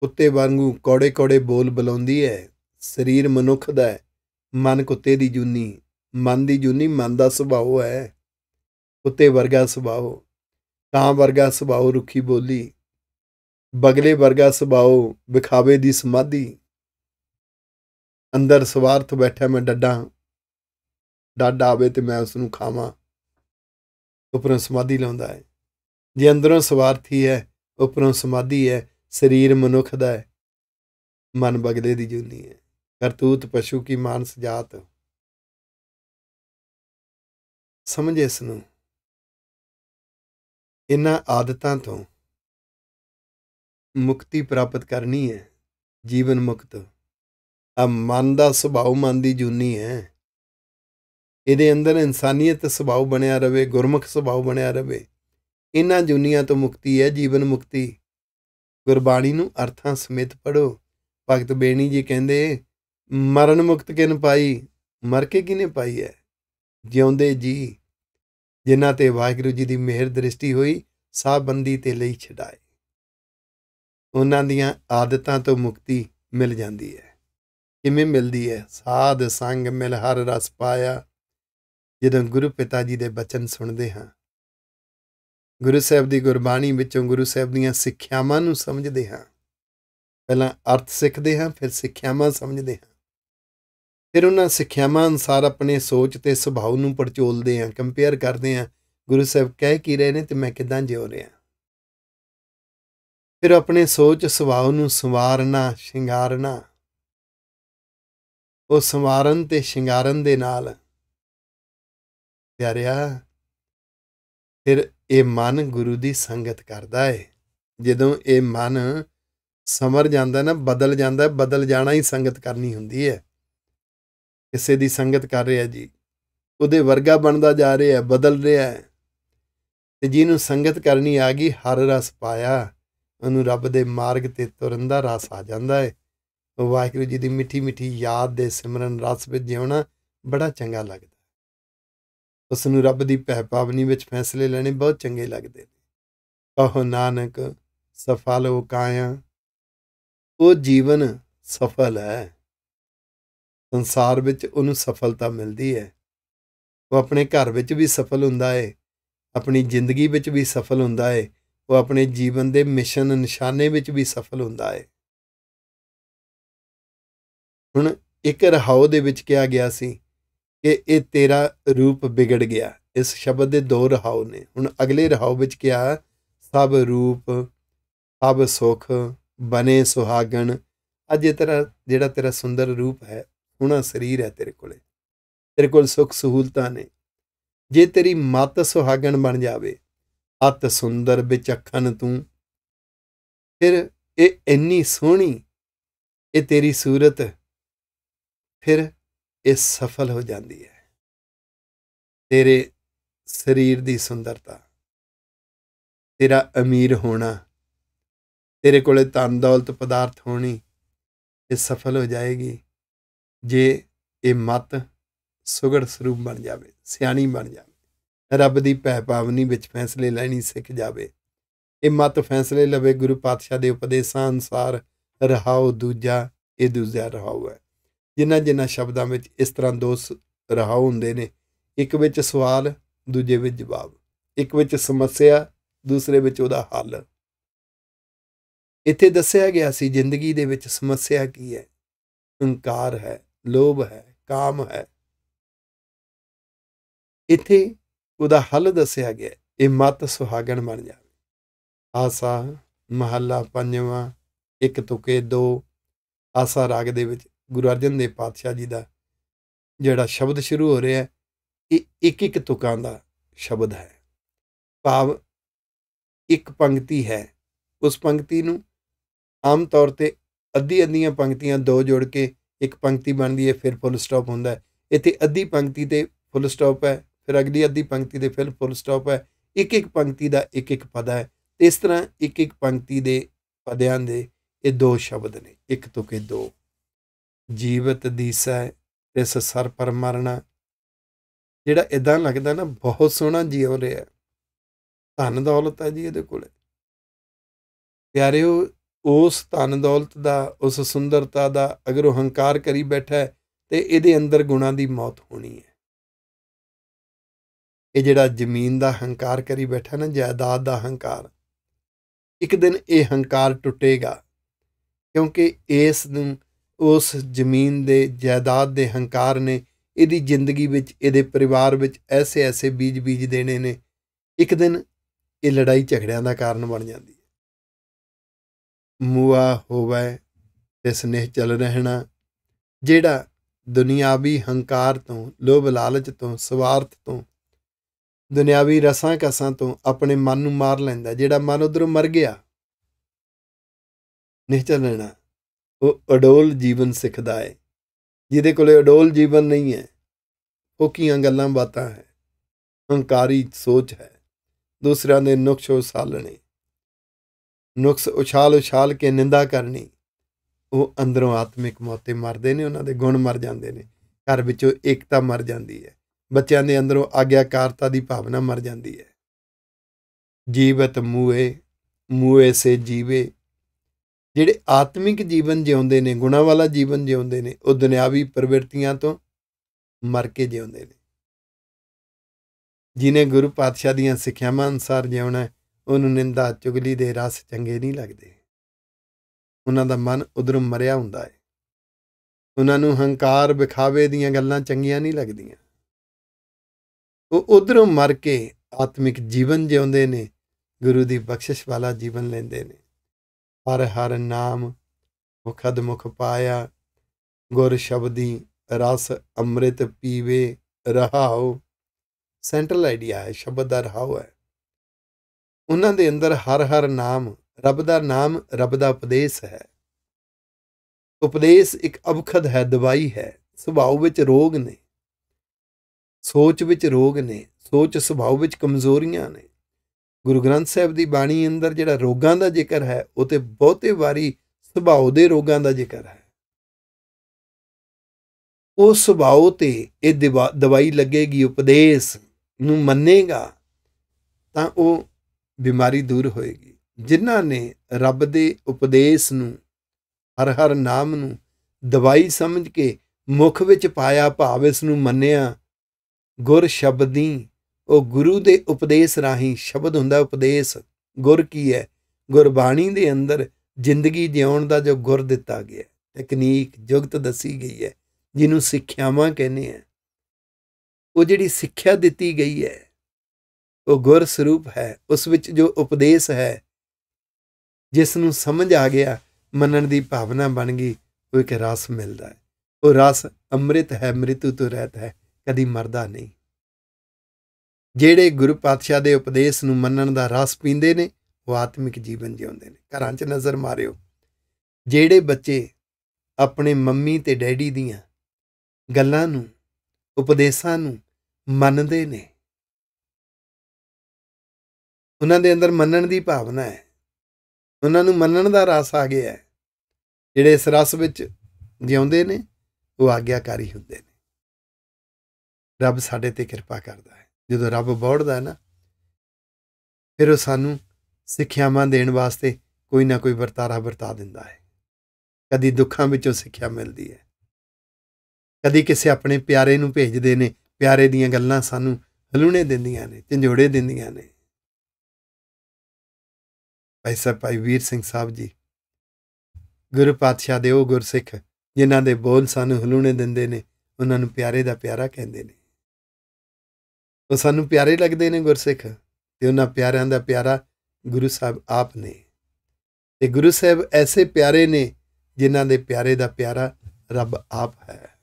S1: ਕੁੱਤੇ ਵਾਂਗੂ ਕੌੜੇ ਕੌੜੇ ਬੋਲ ਬੁਲਾਉਂਦੀ ਹੈ ਸਰੀਰ ਮਨੁੱਖ ਦਾ ਹੈ ਮਨ ਕੁੱਤੇ ਦੀ ਜੁਨੀ ਮਨ ਦੀ ਜੁਨੀ ਮਨ ਦਾ ਸੁਭਾਅ ਹੈ ਕੁੱਤੇ ਵਰਗਾ ਸੁਭਾਅ ਕਾਂ ਵਰਗਾ ਸੁਭਾਅ ਰੁੱਖੀ ਬੋਲੀ ਬਗਲੇ ਵਰਗਾ ਸੁਭਾਅ ਵਿਖਾਵੇ ਦੀ ਸਮਾਧੀ ਅੰਦਰ ਸਵਾਰਥ ਬੈਠਾ ਮੈਂ ਡੱਡਾ ਡਾਡਾ ਆਵੇ ਤੇ ਮੈਂ ਉਸ ਨੂੰ ਖਾਵਾਂ ਉਪਰੋਂ ਸਮਾਧੀ ਲਾਉਂਦਾ ਹੈ ਜੇ ਅੰਦਰੋਂ ਸਵਾਰਥੀ ਹੈ ਉਪਰੋਂ ਸਮਾਧੀ ਹੈ ਸਰੀਰ ਮਨੁੱਖ ਦਾ ਹੈ ਮਨ ਬਗਲੇ ਦੀ ਜੁਨੀ ਹੈ ਕਰਤੂਤ ਪਸ਼ੂ ਕੀ ਮਾਨਸ ਜਾਤ ਸਮਝੇ ਇਸ ਨੂੰ ਇਹਨਾਂ ਆਦਤਾਂ ਤੋਂ ਮੁਕਤੀ ਪ੍ਰਾਪਤ ਕਰਨੀ ਹੈ ਜੀਵਨ ਮੁਕਤ ਆ ਮਨ ਦਾ ਸੁਭਾਅ ਮਨ ਦੀ ਜੁਨੀ ਹੈ ਇਹਦੇ ਅੰਦਰ ਇਨਸਾਨੀਅਤ ਸੁਭਾਅ ਬਣਿਆ ਰਵੇ ਗੁਰਮੁਖ ਸੁਭਾਅ ਬਣਿਆ ਰਵੇ ਇਹਨਾਂ ਜੁਨੀਆਂ ਤੋਂ ਮੁਕਤੀ ਹੈ ਜੀਵਨ ਮੁਕਤੀ ਗੁਰਬਾਣੀ ਨੂੰ ਅਰਥਾਂ ਸਮੇਤ ਪੜੋ ਭਗਤ ਬੇਣੀ ਜੀ ਕਹਿੰਦੇ ਮਰਨ ਮੁਕਤ ਕਿਨ ਪਾਈ ਮਰ ਕੇ ਕਿਨੇ ਪਾਈ ਹੈ ਜਿਉਂਦੇ ਜੀ ਜਿਨ੍ਹਾਂ ਤੇ ਵਾਹਿਗੁਰੂ ਜੀ ਦੀ ਮਿਹਰ ਦ੍ਰਿਸ਼ਟੀ ਹੋਈ ਸਾਹ ਬੰਦੀ ਤੇ ਲਈ ਛਡਾਏ ਉਹਨਾਂ ਦੀਆਂ ਆਦਤਾਂ ਤੋਂ ਮੁਕਤੀ ਮਿਲ ਜਾਂਦੀ ਹੈ ਕਿਵੇਂ ਮਿਲਦੀ ਹੈ ਸਾਧ ਸੰਗ ਮਿਲ ਹਰ ਰਸ ਪਾਇਆ ਜਦੋਂ ਗੁਰੂ ਪਿਤਾ ਜੀ ਦੇ ਬਚਨ ਸੁਣਦੇ ਹਾਂ ਗੁਰੂ ਸਾਹਿਬ ਦੀ ਗੁਰਬਾਣੀ ਵਿੱਚੋਂ ਗੁਰੂ ਸਾਹਿਬ ਦੀਆਂ ਸਿੱਖਿਆਵਾਂ ਨੂੰ ਸਮਝਦੇ ਹਾਂ ਪਹਿਲਾਂ ਅਰਥ ਸਿੱਖਦੇ ਹਾਂ ਫਿਰ ਸਿੱਖਿਆਵਾਂ ਸਮਝਦੇ ਹਾਂ ਫਿਰ ਉਹਨਾਂ ਸਿੱਖਿਆਵਾਂ ਅਨਸਾਰ ਆਪਣੇ ਸੋਚ ਤੇ ਸੁਭਾਅ ਨੂੰ ਪਰਚੋਲਦੇ ਹਾਂ ਕੰਪੇਅਰ ਕਰਦੇ ਹਾਂ ਗੁਰੂ ਸਾਹਿਬ ਕਹਿ ਕੀ ਰਹੇ ਨੇ ਤੇ ਮੈਂ ਕਿਦਾਂ ਜਿਉ ਰਿਹਾ ਫਿਰ ਆਪਣੇ ਸੋਚ ਸੁਭਾਅ ਨੂੰ ਸੰਵਾਰਨਾ ਸ਼ਿੰਗਾਰਨਾ ਉਹ ਸੰਵਾਰਨ ਤੇ ਸ਼ਿੰਗਾਰਨ ਦੇ ਨਾਲ ਪਿਆਰਿਆ ਫਿਰ ਇਹ ਮਨ ਗੁਰੂ ਦੀ ਸੰਗਤ ਕਰਦਾ ਹੈ ਜਦੋਂ ਇਹ ਮਨ ਸਮਰ ਜਾਂਦਾ ਨਾ ਬਦਲ ਜਾਂਦਾ ਬਦਲ ਜਾਣਾ ਹੀ ਸੰਗਤ ਕਰਨੀ ਹੁੰਦੀ ਹੈ ਕਿਸੇ ਦੀ ਸੰਗਤ ਕਰ ਰਿਹਾ ਜੀ ਉਹਦੇ ਵਰਗਾ ਬਣਦਾ ਜਾ ਰਿਹਾ ਬਦਲ ਰਿਹਾ ਹੈ ਤੇ ਜਿਹਨੂੰ ਸੰਗਤ ਕਰਨੀ ਆ ਗਈ ਹਰ ਰਸ ਪਾਇਆ ਉਹਨੂੰ ਰੱਬ ਦੇ ਮਾਰਗ ਤੇ ਤੁਰਨ ਦਾ ਰਸ ਆ ਜਾਂਦਾ ਹੈ ਵਾਹਿਗੁਰੂ ਜੀ ਦੀ ਮਿੱਠੀ ਮਿੱਠੀ ਯਾਦ ਦੇ ਸਿਮਰਨ ਰਸ ਵਿੱਚ ਜਿਉਣਾ ਬੜਾ ਚੰਗਾ ਲੱਗਦਾ ਉਸ ਨੂੰ ਰੱਬ ਦੀ ਭੈ ਭਾਵਨੀ ਵਿੱਚ ਫੈਸਲੇ ਲੈਣੇ ਬਹੁਤ ਚੰਗੇ ਲੱਗਦੇ ਨੇ ਕਹੋ ਨਾਨਕ ਸਫਲ ਹੋ ਕਾਇਆ ਉਹ ਜੀਵਨ ਸਫਲ ਹੈ ਸੰਸਾਰ ਵਿੱਚ ਉਹਨੂੰ ਸਫਲਤਾ ਮਿਲਦੀ ਹੈ ਉਹ ਆਪਣੇ ਘਰ ਵਿੱਚ ਵੀ ਸਫਲ ਹੁੰਦਾ ਹੈ ਆਪਣੀ ਜ਼ਿੰਦਗੀ ਵਿੱਚ ਵੀ ਸਫਲ ਹੁੰਦਾ ਹੈ ਉਹ ਆਪਣੇ ਜੀਵਨ ਦੇ ਮਿਸ਼ਨ ਨਿਸ਼ਾਨੇ ਵਿੱਚ ਵੀ ਸਫਲ ਹੁੰਦਾ ਹੈ ਹੁਣ ਇੱਕ ਰਹਾਉ ਦੇ ਵਿੱਚ ਕਿਹਾ ਗਿਆ ਸੀ ਕਿ ਇਹ ਤੇਰਾ ਰੂਪ ਵਿਗੜ ਗਿਆ ਇਸ ਸ਼ਬਦ ਦੇ ਦੋ ਰਹਾਉ ਨੇ ਹੁਣ ਅਗਲੇ ਰਹਾਉ ਵਿੱਚ ਕਿਹਾ ਸਭ ਰੂਪ ਸਭ ਸੁਖ ਬਨੇ ਸੁਹਾਗਣ ਅਜੇ ਇਹ ਤੇਰਾ ਜਿਹੜਾ ਤੇਰਾ ਸੁੰਦਰ ਰੂਪ ਹੈ ਹੁਣਾ ਸਰੀਰ ਹੈ ਤੇਰੇ ਕੋਲੇ ਤੇਰੇ ਕੋਲ ਸੁਖ ਸਹੂਲਤਾਂ ਨੇ ਜੇ ਤੇਰੀ ਮਤ ਸੁਹਾਗਣ ਬਣ ਜਾਵੇ ਅਤ ਸੁੰਦਰ ਵਿਚਖਣ ਤੂੰ ਫਿਰ ਇਹ ਇੰਨੀ ਸੋਹਣੀ ਇਹ ਤੇਰੀ ਸੂਰਤ ਫਿਰ ਇਹ ਸਫਲ ਹੋ ਜਾਂਦੀ ਹੈ ਤੇਰੇ ਸਰੀਰ ਦੀ ਸੁੰਦਰਤਾ ਤੇਰਾ ਅਮੀਰ ਹੋਣਾ ਤੇਰੇ ਕੋਲੇ ਤਨ ਦੌਲਤ ਪਦਾਰਥ ਹੋਣੀ ਇਹ ਸਫਲ ਹੋ ਜਾਏਗੀ ਜੇ ਇਹ ਮਤ ਸੁਗੜ ਸਰੂਪ ਬਣ ਜਾਵੇ ਸਿਆਣੀ ਬਣ ਜਾਵੇ ਰੱਬ ਦੀ ਪੈ ਪਾਵਨੀ ਵਿੱਚ ਫੈਸਲੇ ਲੈਣੀ ਸਿੱਖ ਜਾਵੇ ਇਹ ਮਤ ਫੈਸਲੇ ਲਵੇ ਗੁਰੂ ਪਾਤਸ਼ਾਹ ਦੇ ਉਪਦੇਸ਼ਾਂ ਅਨਸਾਰ ਰਹਾਉ ਦੂਜਾ ਇਹ ਦੂਜਾ ਰਹਾਉ ਹੈ ਜਿਨ੍ਹਾਂ ਜਿਨ੍ਹਾਂ ਸ਼ਬਦਾਂ ਵਿੱਚ ਇਸ ਤਰ੍ਹਾਂ ਦੋ ਰਹਾਉ ਹੁੰਦੇ ਨੇ ਇੱਕ ਵਿੱਚ ਸਵਾਲ ਦੂਜੇ ਵਿੱਚ ਜਵਾਬ ਇੱਕ ਵਿੱਚ ਸਮੱਸਿਆ ਦੂਸਰੇ ਵਿੱਚ ਉਹਦਾ ਹੱਲ ਇੱਥੇ ਦੱਸਿਆ ਗਿਆ ਸੀ ਜ਼ਿੰਦਗੀ ਦੇ ਵਿੱਚ ਸਮੱਸਿਆ ਕੀ ਹੈ ਹੰਕਾਰ ਹੈ ਲੋਭ ਹੈ ਕਾਮ ਹੈ ਇੱਥੇ ਉਹਦਾ ਹੱਲ ਦੱਸਿਆ ਗਿਆ ਇਹ ਮਤ ਸੁਹਾਗਣ ਬਣ ਜਾਵੇ ਆਸਾ ਮਹੱਲਾ ਪੰਜਵਾਂ ਇੱਕ ਤੁਕੇ ਦੋ ਆਸਾ ਰਾਗ ਦੇ ਵਿੱਚ ਗੁਰੂ ਅਰਜਨ ਦੇਵ ਪਾਤਸ਼ਾਹ ਜੀ ਦਾ ਜਿਹੜਾ ਸ਼ਬਦ ਸ਼ੁਰੂ ਹੋ ਰਿਹਾ ਹੈ ਇਹ ਇੱਕ ਇੱਕ ਤੁਕਾਂ ਦਾ ਸ਼ਬਦ ਹੈ ਭਾਵ ਇੱਕ ਪੰਕਤੀ ਹੈ ਉਸ ਪੰਕਤੀ ਨੂੰ ਆਮ ਤੌਰ ਤੇ ਅੱਧੀ ਅੱਧੀਆਂ ਪੰਕਤੀਆਂ ਦੋ ਜੋੜ ਕੇ ਇੱਕ ਪੰਕਤੀ ਬਣਦੀ ਹੈ ਫਿਰ ਫੁੱਲ ਸਟਾਪ ਹੁੰਦਾ ਹੈ ਇੱਥੇ ਅੱਧੀ ਪੰਕਤੀ ਤੇ ਫੁੱਲ ਸਟਾਪ ਹੈ ਫਿਰ ਅਗਲੀ ਅੱਧੀ ਪੰਕਤੀ ਤੇ ਫਿਰ ਫੁੱਲ ਸਟਾਪ ਹੈ ਇੱਕ ਇੱਕ ਪੰਕਤੀ ਦਾ ਇੱਕ ਇੱਕ ਪਦ ਹੈ ਇਸ ਤਰ੍ਹਾਂ ਇੱਕ ਇੱਕ ਪੰਕਤੀ ਦੇ ਪਦਿਆਂ ਦੇ ਇਹ ਦੋ ਸ਼ਬਦ ਨੇ ਇੱਕ ਤੋਂ ਕੇ ਦੋ ਜੀਵਤ ਦੀਸੈ ਇਸ ਸਰ ਪਰ ਮਰਨਾ ਜਿਹੜਾ ਇਦਾਂ ਲੱਗਦਾ ਨਾ ਬਹੁਤ ਸੋਹਣਾ ਜੀਉ ਰਿਹਾ ਧਨ ਦੌਲਤ ਹੈ ਜੀ ਇਹਦੇ ਕੋਲੇ ਪਿਆਰਿਓ ਉਸ ਧਨ ਦੌਲਤ ਦਾ ਉਸ ਸੁੰਦਰਤਾ ਦਾ ਅਗਰ ਹੰਕਾਰ ਕਰੀ ਬੈਠਾ ਤੇ ਇਹਦੇ ਅੰਦਰ ਗੁਣਾ ਦੀ ਮੌਤ ਹੋਣੀ ਹੈ ਇਹ ਜਿਹੜਾ ਜ਼ਮੀਨ ਦਾ ਹੰਕਾਰ ਕਰੀ ਬੈਠਾ ਨਾ ਜਾਇਦਾਦ ਦਾ ਹੰਕਾਰ ਇੱਕ ਦਿਨ ਇਹ ਹੰਕਾਰ ਟੁੱਟੇਗਾ ਕਿਉਂਕਿ ਇਸ ਨੂੰ ਉਸ ਜ਼ਮੀਨ ਦੇ ਜਾਇਦਾਦ ਦੇ ਹੰਕਾਰ ਨੇ ਇਹਦੀ ਜ਼ਿੰਦਗੀ ਵਿੱਚ ਇਹਦੇ ਪਰਿਵਾਰ ਵਿੱਚ ਐਸੇ ਐਸੇ ਬੀਜ ਬੀਜ ਦੇਣੇ ਨੇ ਇੱਕ ਦਿਨ ਇਹ ਲੜਾਈ ਝਗੜਿਆਂ ਦਾ ਕਾਰਨ ਬਣ ਜਾਂਦੀ ਹੈ ਮੂਆ ਹੋਵੇ ਤੇ ਸਨੇਹ ਚੱਲ ਰਹਿਣਾ ਜਿਹੜਾ ਦੁਨਿਆਵੀ ਹੰਕਾਰ ਤੋਂ ਲੋਭ ਲਾਲਚ ਤੋਂ ਸਵਾਰਥ ਤੋਂ ਦੁਨਿਆਵੀ ਰਸਾਂ ਕਸਾਂ ਤੋਂ ਆਪਣੇ ਮਨ ਨੂੰ ਮਾਰ ਲੈਂਦਾ ਜਿਹੜਾ ਮਨ ਉਧਰੋਂ ਮਰ ਗਿਆ ਨਿਹਚਲ ਰਹਿਣਾ ਉਹ ਅਡੋਲ ਜੀਵਨ ਸਿੱਖਦਾ ਹੈ ਜਿਹਦੇ ਕੋਲੇ ਅਡੋਲ ਜੀਵਨ ਨਹੀਂ ਹੈ ਉਹ ਕੀਆਂ ਗੱਲਾਂ ਬਾਤਾਂ ਹੈ ਹੰਕਾਰੀ ਸੋਚ ਹੈ ਦੂਸਰਿਆਂ ਦੇ ਨੁਕਸ ਉਸਾਲਣੇ ਨੁਕਸ ਉਛਾਲ ਉਛਾਲ ਕੇ ਨਿੰਦਾ ਕਰਨੀ ਉਹ ਅੰਦਰੋਂ ਆਤਮਿਕ ਮੌਤੇ ਮਰਦੇ ਨੇ ਉਹਨਾਂ ਦੇ ਗੁਣ ਮਰ ਜਾਂਦੇ ਨੇ ਘਰ ਵਿੱਚੋਂ ਏਕਤਾ ਮਰ ਜਾਂਦੀ ਹੈ ਬੱਚਿਆਂ ਦੇ ਅੰਦਰੋਂ ਆਗਿਆਕਾਰਤਾ ਦੀ ਭਾਵਨਾ ਮਰ ਜਾਂਦੀ ਹੈ ਜੀਵਤ ਮੂਏ ਮੂਏ ਸੇ ਜੀਵੇ ਜਿਹੜੇ ਆਤਮਿਕ ਜੀਵਨ ਜਿਉਂਦੇ ਨੇ ਗੁਣਾ ਵਾਲਾ ਜੀਵਨ ਜਿਉਂਦੇ ਨੇ ਉਹ ਦੁਨਿਆਵੀ ਪ੍ਰਵਿਰਤੀਆਂ ਤੋਂ ਮਰ ਕੇ ਜਿਉਂਦੇ ਨੇ ਜਿਨੇ ਗੁਰੂ ਪਾਤਸ਼ਾਹ ਦੀਆਂ ਸਿੱਖਿਆਵਾਂ ਅਨਸਾਰ ਜਿਉਣਾ ਉਹਨੂੰ ਨਿੰਦਾ ਚੁਗਲੀ ਦੇ ਰਸ ਚੰਗੇ ਨਹੀਂ ਲੱਗਦੇ ਉਹਨਾਂ ਦਾ ਮਨ ਉਧਰੋਂ ਮਰਿਆ ਹੁੰਦਾ ਹੈ ਉਹਨਾਂ ਨੂੰ ਹੰਕਾਰ ਵਿਖਾਵੇ ਦੀਆਂ ਗੱਲਾਂ ਚੰਗੀਆਂ ਨਹੀਂ ਲੱਗਦੀਆਂ ਉਹ ਉਧਰੋਂ ਮਰ ਕੇ ਆਤਮਿਕ ਜੀਵਨ ਜਿਉਂਦੇ ਨੇ ਗੁਰੂ ਦੀ ਬਖਸ਼ਿਸ਼ ਵਾਲਾ ਜੀਵਨ ਲੈਂਦੇ ਨੇ ਹਰ ਹਰ ਨਾਮ ਮੁਖਦ ਮੁਖ ਪਾਇਆ ਗੁਰ ਸ਼ਬਦੀ ਰਸ ਅੰਮ੍ਰਿਤ ਪੀਵੇ ਰਹਾਉ ਸੈਂਟਰਲ ਆਈਡੀਆ ਹੈ ਸ਼ਬਦ ਦਾ ਰਹਾਉ ਹੈ ਉਹਨਾਂ ਦੇ ਅੰਦਰ ਹਰ ਹਰ ਨਾਮ ਰੱਬ ਦਾ ਨਾਮ ਰੱਬ ਦਾ ਉਪਦੇਸ਼ ਹੈ ਉਪਦੇਸ਼ ਇੱਕ ਅਬਖਦ ਹੈ ਦਵਾਈ ਹੈ ਸੁਭਾਅ ਵਿੱਚ ਰੋਗ ਨੇ ਸੋਚ ਵਿੱਚ ਰੋਗ ਨੇ ਸੋਚ ਸੁਭਾਅ ਵਿੱਚ ਕਮਜ਼ੋਰੀਆਂ ਨੇ ਗੁਰੂ ਗ੍ਰੰਥ ਸਾਹਿਬ ਦੀ ਬਾਣੀ ਅੰਦਰ ਜਿਹੜਾ ਰੋਗਾਂ ਦਾ ਜ਼ਿਕਰ ਹੈ ਉਹ ਤੇ ਬਹੁਤੇ ਵਾਰੀ ਸੁਭਾਅ ਦੇ ਰੋਗਾਂ ਦਾ ਜ਼ਿਕਰ ਹੈ ਉਹ ਸੁਭਾਅ ਤੇ ਇਹ ਦਵਾਈ ਲੱਗੇਗੀ ਉਪਦੇਸ਼ ਨੂੰ ਮੰਨੇਗਾ ਤਾਂ ਉਹ ਬਿਮਾਰੀ ਦੂਰ ਹੋਏਗੀ ਜਿਨ੍ਹਾਂ ਨੇ ਰੱਬ ਦੇ ਉਪਦੇਸ਼ ਨੂੰ ਹਰ ਹਰ ਨਾਮ ਨੂੰ ਦਵਾਈ ਸਮਝ ਕੇ ਮੁਖ ਵਿੱਚ ਪਾਇਆ ਭਾਵ ਇਸ ਨੂੰ ਮੰਨਿਆ ਗੁਰ ਸ਼ਬਦੀ ਉਹ ਗੁਰੂ ਦੇ ਉਪਦੇਸ਼ ਰਾਹੀਂ ਸ਼ਬਦ ਹੁੰਦਾ ਉਪਦੇਸ਼ ਗੁਰ ਕੀ ਹੈ ਗੁਰਬਾਣੀ ਦੇ ਅੰਦਰ ਜ਼ਿੰਦਗੀ ਜਿਉਣ ਦਾ ਜੋ ਗੁਰ ਦਿੱਤਾ ਗਿਆ ਤਕਨੀਕ ਜੁਗਤ ਦੱਸੀ ਗਈ ਹੈ ਜਿਹਨੂੰ ਸਿੱਖਿਆਵਾਂ ਕਹਿੰਦੇ ਆ ਉਹ ਜਿਹੜੀ ਸਿੱਖਿਆ ਦਿੱਤੀ ਗਈ ਹੈ ਉਹ ਗੁਰ ਸਰੂਪ ਹੈ ਉਸ ਵਿੱਚ ਜੋ ਉਪਦੇਸ਼ ਹੈ ਜਿਸ ਨੂੰ ਸਮਝ ਆ ਗਿਆ ਮੰਨਣ ਦੀ ਭਾਵਨਾ ਬਣ ਗਈ ਉਹ ਇੱਕ ਰਸ ਮਿਲਦਾ ਹੈ ਉਹ ਰਸ ਅੰਮ੍ਰਿਤ ਹੈ ਮ੍ਰਿਤੂ ਤੋਂ ਰਹਿਤ ਹੈ ਕਦੀ ਮਰਦਾ ਨਹੀਂ ਜਿਹੜੇ ਗੁਰੂ ਪਾਤਸ਼ਾਹ ਦੇ ਉਪਦੇਸ਼ ਨੂੰ ਮੰਨਣ ਦਾ ਰਸ ਪੀਂਦੇ ਨੇ ਉਹ ਆਤਮਿਕ ਜੀਵਨ ਜਿਉਂਦੇ ਨੇ ਘਰਾਂ 'ਚ ਨਜ਼ਰ ਮਾਰਿਓ ਜਿਹੜੇ ਬੱਚੇ ਆਪਣੇ ਮੰਮੀ ਤੇ ਡੈਡੀ ਦੀਆਂ ਗੱਲਾਂ ਨੂੰ ਉਪਦੇਸ਼ਾਂ ਨੂੰ ਮੰਨਦੇ ਨੇ ਉਹਨਾਂ ਦੇ ਅੰਦਰ ਮੰਨਣ ਦੀ ਭਾਵਨਾ ਹੈ ਉਹਨਾਂ ਨੂੰ ਮੰਨਣ ਦਾ ਰਸ ਆ ਗਿਆ ਹੈ ਜਿਹੜੇ ਇਸ ਰਸ ਵਿੱਚ ਜਿਉਂਦੇ ਨੇ ਉਹ ਆਗਿਆਕਾਰੀ ਹੁੰਦੇ ਨੇ ਰੱਬ ਸਾਡੇ ਤੇ ਕਿਰਪਾ ਕਰਦਾ ਜਦੋਂ ਰੱਬ ਬੋੜਦਾ ਨਾ ਫਿਰ ਉਹ ਸਾਨੂੰ ਸਿੱਖਿਆਵਾਂ ਦੇਣ ਵਾਸਤੇ ਕੋਈ ਨਾ ਕੋਈ ਵਰਤਾਰਾ ਵਰਤਾ ਦਿੰਦਾ ਹੈ ਕਦੀ ਦੁੱਖਾਂ ਵਿੱਚੋਂ ਸਿੱਖਿਆ ਮਿਲਦੀ ਹੈ ਕਦੀ ਕਿਸੇ ਆਪਣੇ ਪਿਆਰੇ ਨੂੰ ਭੇਜਦੇ ਨੇ ਪਿਆਰੇ ਦੀਆਂ ਗੱਲਾਂ ਸਾਨੂੰ ਹਲੂਣੇ ਦਿੰਦੀਆਂ ਨੇ ਝੰਜੋੜੇ ਦਿੰਦੀਆਂ ਨੇ ਭਾਈ ਸਾਹਿਬ ਭਾਈ ਵੀਰ ਸਿੰਘ ਸਾਹਿਬ ਜੀ ਗੁਰੂ ਪਾਤਸ਼ਾਹ ਦੇ ਉਹ ਗੁਰਸਿੱਖ ਜਿਨ੍ਹਾਂ ਦੇ ਬੋਲ ਸਾਨੂੰ ਹਲੂਣੇ ਦਿੰਦੇ ਨੇ ਉਹਨਾਂ ਨੂੰ ਪਿਆਰੇ ਦਾ ਪਿਆਰਾ ਕਹਿੰਦੇ ਨੇ ਉਹ ਸਾਨੂੰ ਪਿਆਰੇ ਲੱਗਦੇ ਨੇ ਗੁਰਸਿੱਖ ਤੇ ਉਹਨਾਂ ਪਿਆਰਿਆਂ ਦਾ ਪਿਆਰਾ ਗੁਰੂ ਸਾਹਿਬ ਆਪ ਨੇ ਤੇ ਗੁਰੂ ਸਾਹਿਬ ਐਸੇ ਪਿਆਰੇ ਨੇ ਜਿਨ੍ਹਾਂ ਦੇ ਪਿਆਰੇ ਦਾ ਪਿਆਰਾ ਰੱਬ ਆਪ ਹੈ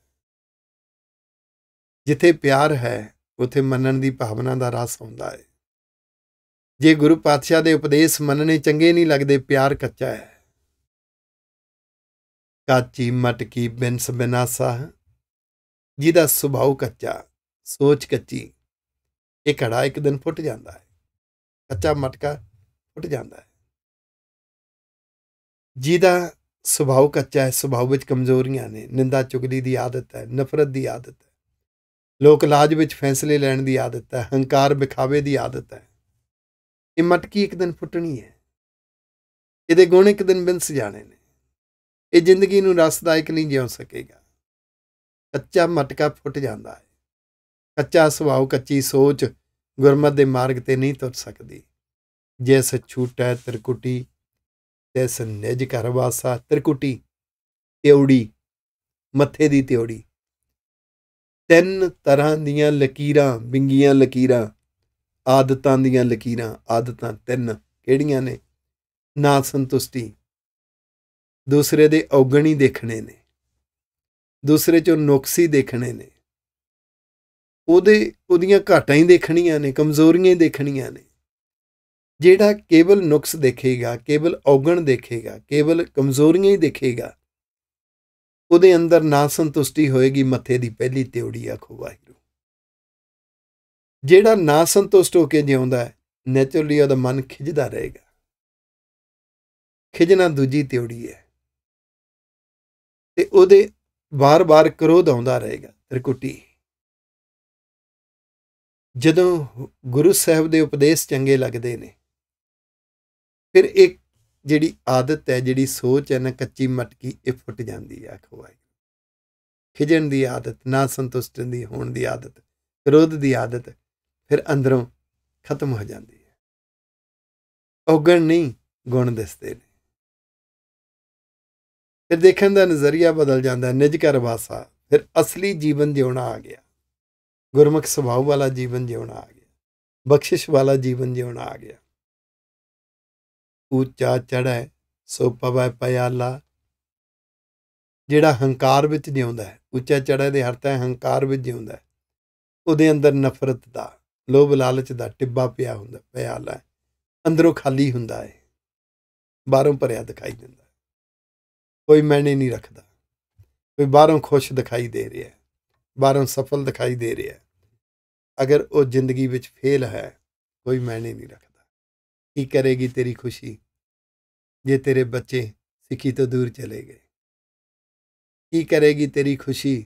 S1: ਜਿੱਥੇ ਪਿਆਰ ਹੈ ਉਥੇ ਮੰਨਣ ਦੀ ਭਾਵਨਾ ਦਾ ਰਸ ਹੁੰਦਾ ਹੈ ਜੇ ਗੁਰੂ ਪਾਤਸ਼ਾਹ ਦੇ ਉਪਦੇਸ਼ ਮੰਨਣੇ ਚੰਗੇ ਨਹੀਂ ਲੱਗਦੇ ਪਿਆਰ ਕੱਚਾ ਹੈ ਕਾਚੀ ਮਟਕੀ ਬਿਨਸ ਬਿਨਾਸਾ ਜਿਹਦਾ ਸੁਭਾਅ ਕੱਚਾ ਸੋਚ ਕੱਚੀ ਇਹ ਘੜਾ ਇੱਕ ਦਿਨ ਫੁੱਟ ਜਾਂਦਾ ਹੈ ਕੱਚਾ ਮਟਕਾ ਫੁੱਟ ਜਾਂਦਾ ਹੈ ਜਿਹਦਾ ਸੁਭਾਅ ਕੱਚਾ ਹੈ ਸੁਭਾਅ ਵਿੱਚ ਕਮਜ਼ੋਰੀਆਂ ਨੇ ਨਿੰਦਾ ਚੁਗਲੀ ਦੀ ਆਦਤ ਹੈ ਨਫ਼ਰਤ ਦੀ ਆਦਤ ਹੈ ਲੋਕ ਲਾਜ ਵਿੱਚ ਫੈਸਲੇ ਲੈਣ ਦੀ ਆਦਤ ਹੈ ਹੰਕਾਰ ਵਿਖਾਵੇ ਦੀ ਆਦਤ ਹੈ ਇਹ ਮਟਕੀ ਇੱਕ ਦਿਨ ਫੁੱਟਣੀ ਹੈ ਇਹਦੇ ਗੁਣ ਇੱਕ ਦਿਨ ਬਿੰਸ ਜਾਣੇ ਨੇ ਇਹ ਜ਼ਿੰਦਗੀ ਨੂੰ ਰਸਦਾਇਕ ਨਹੀਂ ਜਿਉ ਸਕੇਗਾ ਕੱਚਾ ਮਟਕਾ ਫੁੱਟ ਜਾਂਦਾ ਹੈ ਕੱਚਾ ਸੁਭਾਅ ਕੱਚੀ ਸੋਚ ਗੁਰਮਤ ਦੇ ਮਾਰਗ ਤੇ ਨਹੀਂ ਤੁਰ ਸਕਦੀ ਜਿਸ ਛੂਟੈ ਤਰਕੁਟੀ ਤਿਸ ਨਿਜ ਘਰ ਵਾਸਾ ਤਰਕੁਟੀ ਤੇਉੜੀ ਮੱਥੇ ਦੀ ਤੇਉੜੀ ਤਿੰਨ ਤਰ੍ਹਾਂ ਦੀਆਂ ਲਕੀਰਾਂ ਬਿੰਗੀਆਂ ਲਕੀਰਾਂ ਆਦਤਾਂ ਦੀਆਂ ਲਕੀਰਾਂ ਆਦਤਾਂ ਤਿੰਨ ਕਿਹੜੀਆਂ ਨੇ ਨਾ ਸੰਤੁਸ਼ਟੀ ਦੂਸਰੇ ਦੇ ਔਗਣੀ ਦੇਖਣੇ ਨੇ ਦੂਸਰੇ ਚੋਂ ਨੁਕਸੀ ਦੇਖਣੇ ਨੇ ਉਹਦੇ ਉਹਦੀਆਂ ਘਾਟਾਂ ਹੀ ਦੇਖਣੀਆਂ ਨੇ ਕਮਜ਼ੋਰੀਆਂ ਹੀ ਦੇਖਣੀਆਂ ਨੇ ਜਿਹੜਾ ਕੇਵਲ ਨੁਕਸ ਦੇਖੇਗਾ ਕੇਵਲ ਔਗਣ ਦੇਖੇਗਾ ਕੇਵਲ ਕਮਜ਼ੋਰੀਆਂ ਹੀ ਦੇਖੇਗਾ ਉਹਦੇ ਅੰਦਰ ਨਾ ਸੰਤੁਸ਼ਟੀ ਹੋਏਗੀ ਮੱਥੇ ਦੀ ਪਹਿਲੀ ਤਿਉੜੀ ਆਖੋ ਵਾਹਿਗੁਰੂ ਜਿਹੜਾ ਨਾ ਸੰਤੁਸ਼ਟ ਹੋ ਕੇ ਜਿਉਂਦਾ ਹੈ ਨੇਚਰਲੀ ਉਹਦਾ ਮਨ ਖਿਜਦਾ ਰਹੇਗਾ ਖਿਜਣਾ ਦੂਜੀ ਤਿਉੜੀ ਹੈ ਤੇ ਉਹਦੇ ਵਾਰ-ਵਾਰ ਕਰੋਧ ਆਉਂਦਾ ਰਹੇਗਾ ਤ੍ਰਿਕੁਟੀ ਜਦੋਂ ਗੁਰੂ ਸਾਹਿਬ ਦੇ ਉਪਦੇਸ਼ ਚੰਗੇ ਲੱਗਦੇ ਨੇ ਫਿਰ ਇੱਕ ਜਿਹੜੀ ਆਦਤ ਹੈ ਜਿਹੜੀ ਸੋਚ ਹੈ ਨਾ ਕੱਚੀ ਮਟਕੀ ਇਹ ਫੁੱਟ ਜਾਂਦੀ ਹੈ ਖਵਾਈ ਖਿਜਣ ਦੀ ਆਦਤ ਨਾ ਸੰਤੁਸ਼ਟ ਦੀ ਹੋਣ ਦੀ ਆਦਤ ਕ੍ਰੋਧ ਦੀ ਆਦਤ ਫਿਰ ਅੰਦਰੋਂ ਖਤਮ ਹੋ ਜਾਂਦੀ ਹੈ ਔਗਣ ਨਹੀਂ ਗੁਣ ਦਿਸਦੇ ਨੇ ਫਿਰ ਦੇਖਣ ਦਾ ਨਜ਼ਰੀਆ ਬਦਲ ਜਾਂਦਾ ਨਿਜ ਕਰ ਵਾਸਾ ਫਿਰ ਅਸਲੀ ਜੀਵਨ ਜਿਉਣਾ ਆ ਗਿਆ ਗੁਰਮੁਖ ਸੁਭਾਅ ਵਾਲਾ ਜੀਵਨ ਜਿਉਣਾ ਆ ਗਿਆ ਬਖਸ਼ਿਸ਼ ਵਾਲਾ ਜੀਵਨ ਜਿਉਣਾ ਆ ਗਿਆ ਉੱਚਾ ਚੜ੍ਹੈ ਸੋ ਪਵੈ ਪਿਆਲਾ ਜਿਹੜਾ ਹੰਕਾਰ ਵਿੱਚ ਜਿਉਂਦਾ ਹੈ ਉੱਚਾ ਚੜ੍ਹੈ ਦੇ ਹਰਤਾ ਹੰਕਾਰ ਵਿੱਚ ਜਿਉਂਦਾ ਉਹਦੇ ਅੰਦਰ ਨਫ਼ਰਤ ਦਾ ਲੋਭ ਲਾਲਚ ਦਾ ਟਿੱਬਾ ਪਿਆ ਹੁੰਦਾ ਪਿਆਲਾ ਅੰਦਰੋਂ ਖਾਲੀ ਹੁੰਦਾ ਹੈ ਬਾਹਰੋਂ ਭਰਿਆ ਦਿਖਾਈ ਦਿੰਦਾ ਕੋਈ ਮੈਨੇ ਨਹੀਂ ਰੱਖਦਾ ਕੋਈ ਬਾਹਰੋਂ ਖੁਸ਼ ਦਿਖਾਈ ਦੇ ਰਿਹਾ ਬਾਹਰੋਂ ਸਫਲ ਦਿਖਾਈ ਦੇ ਰਿਹਾ ਅਗਰ ਉਹ ਜ਼ਿੰਦਗੀ ਵਿੱਚ ਫੇਲ ਹੈ ਕੋਈ ਮਾਇਨੇ ਨਹੀਂ ਰੱਖਦਾ ਕੀ ਕਰੇਗੀ ਤੇਰੀ ਖੁਸ਼ੀ ਜੇ ਤੇਰੇ ਬੱਚੇ ਸਿੱਖੀ ਤੋਂ ਦੂਰ ਚਲੇ ਗਏ ਕੀ ਕਰੇਗੀ ਤੇਰੀ ਖੁਸ਼ੀ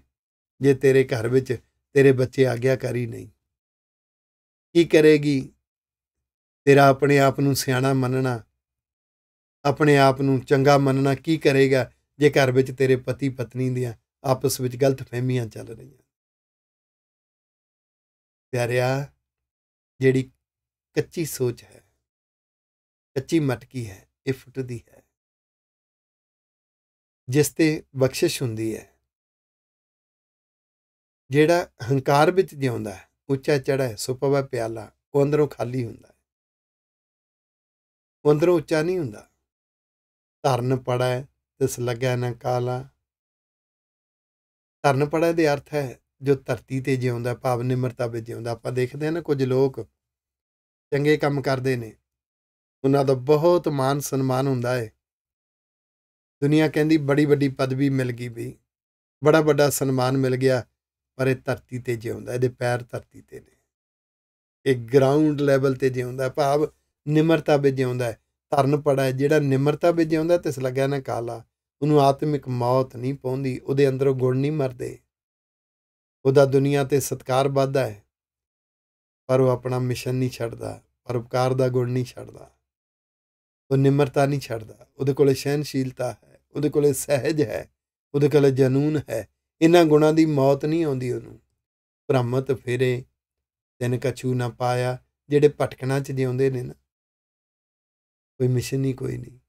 S1: ਜੇ ਤੇਰੇ ਘਰ ਵਿੱਚ ਤੇਰੇ ਬੱਚੇ ਆਗਿਆਕਾਰੀ ਨਹੀਂ ਕੀ ਕਰੇਗੀ ਤੇਰਾ ਆਪਣੇ ਆਪ ਨੂੰ ਸਿਆਣਾ ਮੰਨਣਾ ਆਪਣੇ ਆਪ ਨੂੰ ਚੰਗਾ ਮੰਨਣਾ ਕੀ ਕਰੇਗਾ ਜੇ ਘਰ ਵਿੱਚ ਤੇਰੇ ਪਤੀ ਪਤਨੀ ਦੀਆਂ ਆਪਸ ਵਿੱਚ ਗਲਤ ਫਹਿਮੀਆਂ ਚੱਲ ਰਹੀਆਂ ਪਿਆਰਿਆ ਜਿਹੜੀ ਕੱਚੀ ਸੋਚ ਹੈ ਕੱਚੀ ਮਟਕੀ ਹੈ ਇਹ ਫੁੱਟਦੀ ਹੈ ਜਿਸ ਤੇ ਬਖਸ਼ਿਸ਼ ਹੁੰਦੀ ਹੈ ਜਿਹੜਾ ਹੰਕਾਰ ਵਿੱਚ ਜਿਉਂਦਾ ਹੈ ਉੱਚਾ ਚੜਾ ਹੈ ਸੋ ਪਿਆਲਾ ਉਹ ਅੰਦਰੋਂ ਖਾਲੀ ਹੁੰਦਾ ਹੈ ਉਹ ਅੰਦਰੋਂ ਉੱਚਾ ਨਹੀਂ ਹੁੰਦਾ ਧਰਨ ਪੜਾ ਤਿਸ ਲੱਗਿਆ ਨਾ ਕਾਲਾ ਧਰਨ ਪੜਾ ਦੇ ਅਰਥ ਹੈ ਜੋ ਧਰਤੀ ਤੇ ਜਿਉਂਦਾ ਭਾਵ ਨਿਮਰਤਾ ਵਿੱਚ ਜਿਉਂਦਾ ਆਪਾਂ ਦੇਖਦੇ ਹਾਂ ਨਾ ਕੁਝ ਲੋਕ ਚੰਗੇ ਕੰਮ ਕਰਦੇ ਨੇ ਉਹਨਾਂ ਦਾ ਬਹੁਤ ਮਾਨ ਸਨਮਾਨ ਹੁੰਦਾ ਹੈ ਦੁਨੀਆ ਕਹਿੰਦੀ ਬੜੀ ਵੱਡੀ ਪਦਵੀ ਮਿਲ ਗਈ ਵੀ ਬੜਾ ਵੱਡਾ ਸਨਮਾਨ ਮਿਲ ਗਿਆ ਪਰ ਇਹ ਧਰਤੀ ਤੇ ਜਿਉਂਦਾ ਇਹਦੇ ਪੈਰ ਧਰਤੀ ਤੇ ਨੇ ਇਹ ਗਰਾਊਂਡ ਲੈਵਲ ਤੇ ਜਿਉਂਦਾ ਭਾਵ ਨਿਮਰਤਾ ਵਿੱਚ ਜਿਉਂਦਾ ਧਰਨ ਪੜਾ ਜਿਹੜਾ ਨਿਮਰਤਾ ਵਿੱਚ ਜਿਉਂਦਾ ਤਿਸ ਲੱਗਿਆ ਨਾ ਕਾਲਾ ਉਹਨੂੰ ਆਤਮਿਕ ਮੌਤ ਨਹੀਂ ਪਹੁੰਦੀ ਉਹਦੇ ਅੰਦਰੋਂ ਗੁਣ ਨਹੀਂ ਮਰਦੇ ਉਹਦਾ ਦੁਨੀਆ ਤੇ ਸਤਕਾਰ ਵੱਧਦਾ ਹੈ ਪਰ ਉਹ ਆਪਣਾ ਮਿਸ਼ਨ ਨਹੀਂ ਛੱਡਦਾ ਪਰਉਪਕਾਰ ਦਾ ਗੁਣ ਨਹੀਂ ਛੱਡਦਾ ਉਹ ਨਿਮਰਤਾ ਨਹੀਂ ਛੱਡਦਾ ਉਹਦੇ ਕੋਲੇ ਸਹਿਨਸ਼ੀਲਤਾ ਹੈ ਉਹਦੇ ਕੋਲੇ ਸਹਿਜ ਹੈ ਉਹਦੇ ਕੋਲੇ ਜਨੂਨ ਹੈ ਇਹਨਾਂ ਗੁਣਾਂ ਦੀ ਮੌਤ ਨਹੀਂ ਆਉਂਦੀ ਉਹਨੂੰ ਭ੍ਰਮਤ ਫੇਰੇ ਤਿੰਨ ਕਛੂ ਨਾ ਪਾਇਆ ਜਿਹੜੇ ਭਟਕਣਾ ਚ ਜਿਉਂਦੇ ਨੇ ਨਾ ਕੋਈ ਮਿਸ਼ਨ ਨਹੀਂ ਕੋਈ ਨਹੀਂ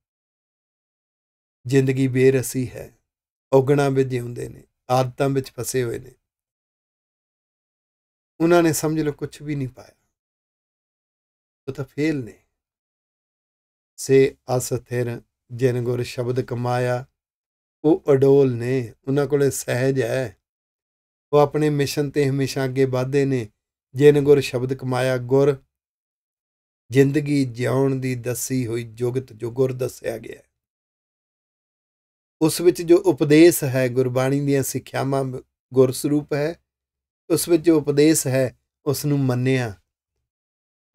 S1: ਜ਼ਿੰਦਗੀ ਬੇਰਸੀ ਹੈ ਔਗਣਾ ਵਿੱਚ ਜਿਉਂਦੇ ਨੇ ਆਦਤਾਂ ਵਿੱਚ ਫਸੇ ਹੋਏ ਨੇ ਉਹਨਾਂ ਨੇ ਸਮਝ ਲਓ ਕੁਝ ਵੀ ਨਹੀਂ ਪਾਇਆ ਉਹ ਤਾਂ ਫੇਲ ਨੇ ਸੇ ਅਸਥਿਰ ਜਿਨ ਗੁਰ ਸ਼ਬਦ ਕਮਾਇਆ ਉਹ ਅਡੋਲ ਨੇ ਉਹਨਾਂ ਕੋਲੇ ਸਹਿਜ ਹੈ ਉਹ ਆਪਣੇ ਮਿਸ਼ਨ ਤੇ ਹਮੇਸ਼ਾ ਅੱਗੇ ਵਧਦੇ ਨੇ ਜਿਨ ਗੁਰ ਸ਼ਬਦ ਕਮਾਇਆ ਗੁਰ ਜ਼ਿੰਦਗੀ ਜਿਉਣ ਦੀ ਦੱਸੀ ਹੋਈ ਜੁਗਤ ਜੋ ਗੁਰ ਦੱਸਿਆ ਗਿਆ ਉਸ ਵਿੱਚ ਜੋ ਉਪਦੇਸ਼ ਹੈ ਗੁਰਬਾਣੀ ਦੀਆਂ ਸਿੱਖਿਆਵਾਂ ਗੁਰਸਰੂਪ ਹੈ ਉਸ ਵਿੱਚ ਜੋ ਉਪਦੇਸ਼ ਹੈ ਉਸ ਨੂੰ ਮੰਨਿਆ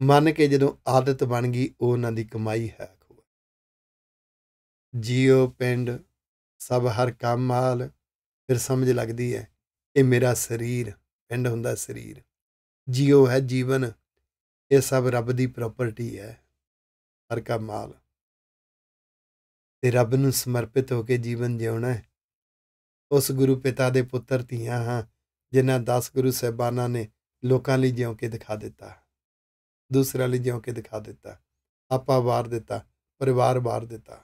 S1: ਮੰਨ ਕੇ ਜਦੋਂ ਆਦਤ ਬਣ ਗਈ ਉਹ ਉਹਨਾਂ ਦੀ ਕਮਾਈ ਹੈ ਜੀਓ ਪਿੰਡ ਸਭ ਹਰ ਕੰਮ ਫਿਰ ਸਮਝ ਲੱਗਦੀ ਹੈ ਇਹ ਮੇਰਾ ਸਰੀਰ ਪਿੰਡ ਹੁੰਦਾ ਸਰੀਰ ਜੀਉ ਹੈ ਜੀਵਨ ਇਹ ਸਭ ਰੱਬ ਦੀ ਪ੍ਰਾਪਰਟੀ ਹੈ ਹਰ ਕਮਾਲ ਤੇ ਰੱਬ ਨੂੰ ਸਮਰਪਿਤ ਹੋ ਕੇ ਜੀਵਨ ਜਿਉਣਾ ਹੈ ਉਸ ਗੁਰੂ ਪਿਤਾ ਦੇ ਪੁੱਤਰ ਧੀਆਂ ਹਾਂ ਜਿਨ੍ਹਾਂ 10 ਗੁਰੂ ਸਹਿਬਾਨਾਂ ਨੇ ਲੋਕਾਂ ਲਈ ਜਿਉਂ ਕੇ ਦਿਖਾ ਦਿੱਤਾ ਦੂਸਰਾ ਲਈ ਜਿਉਂ ਕੇ ਦਿਖਾ ਦਿੱਤਾ ਆਪਾ ਵਾਰ ਦਿੱਤਾ ਪਰਿਵਾਰ ਵਾਰ ਦਿੱਤਾ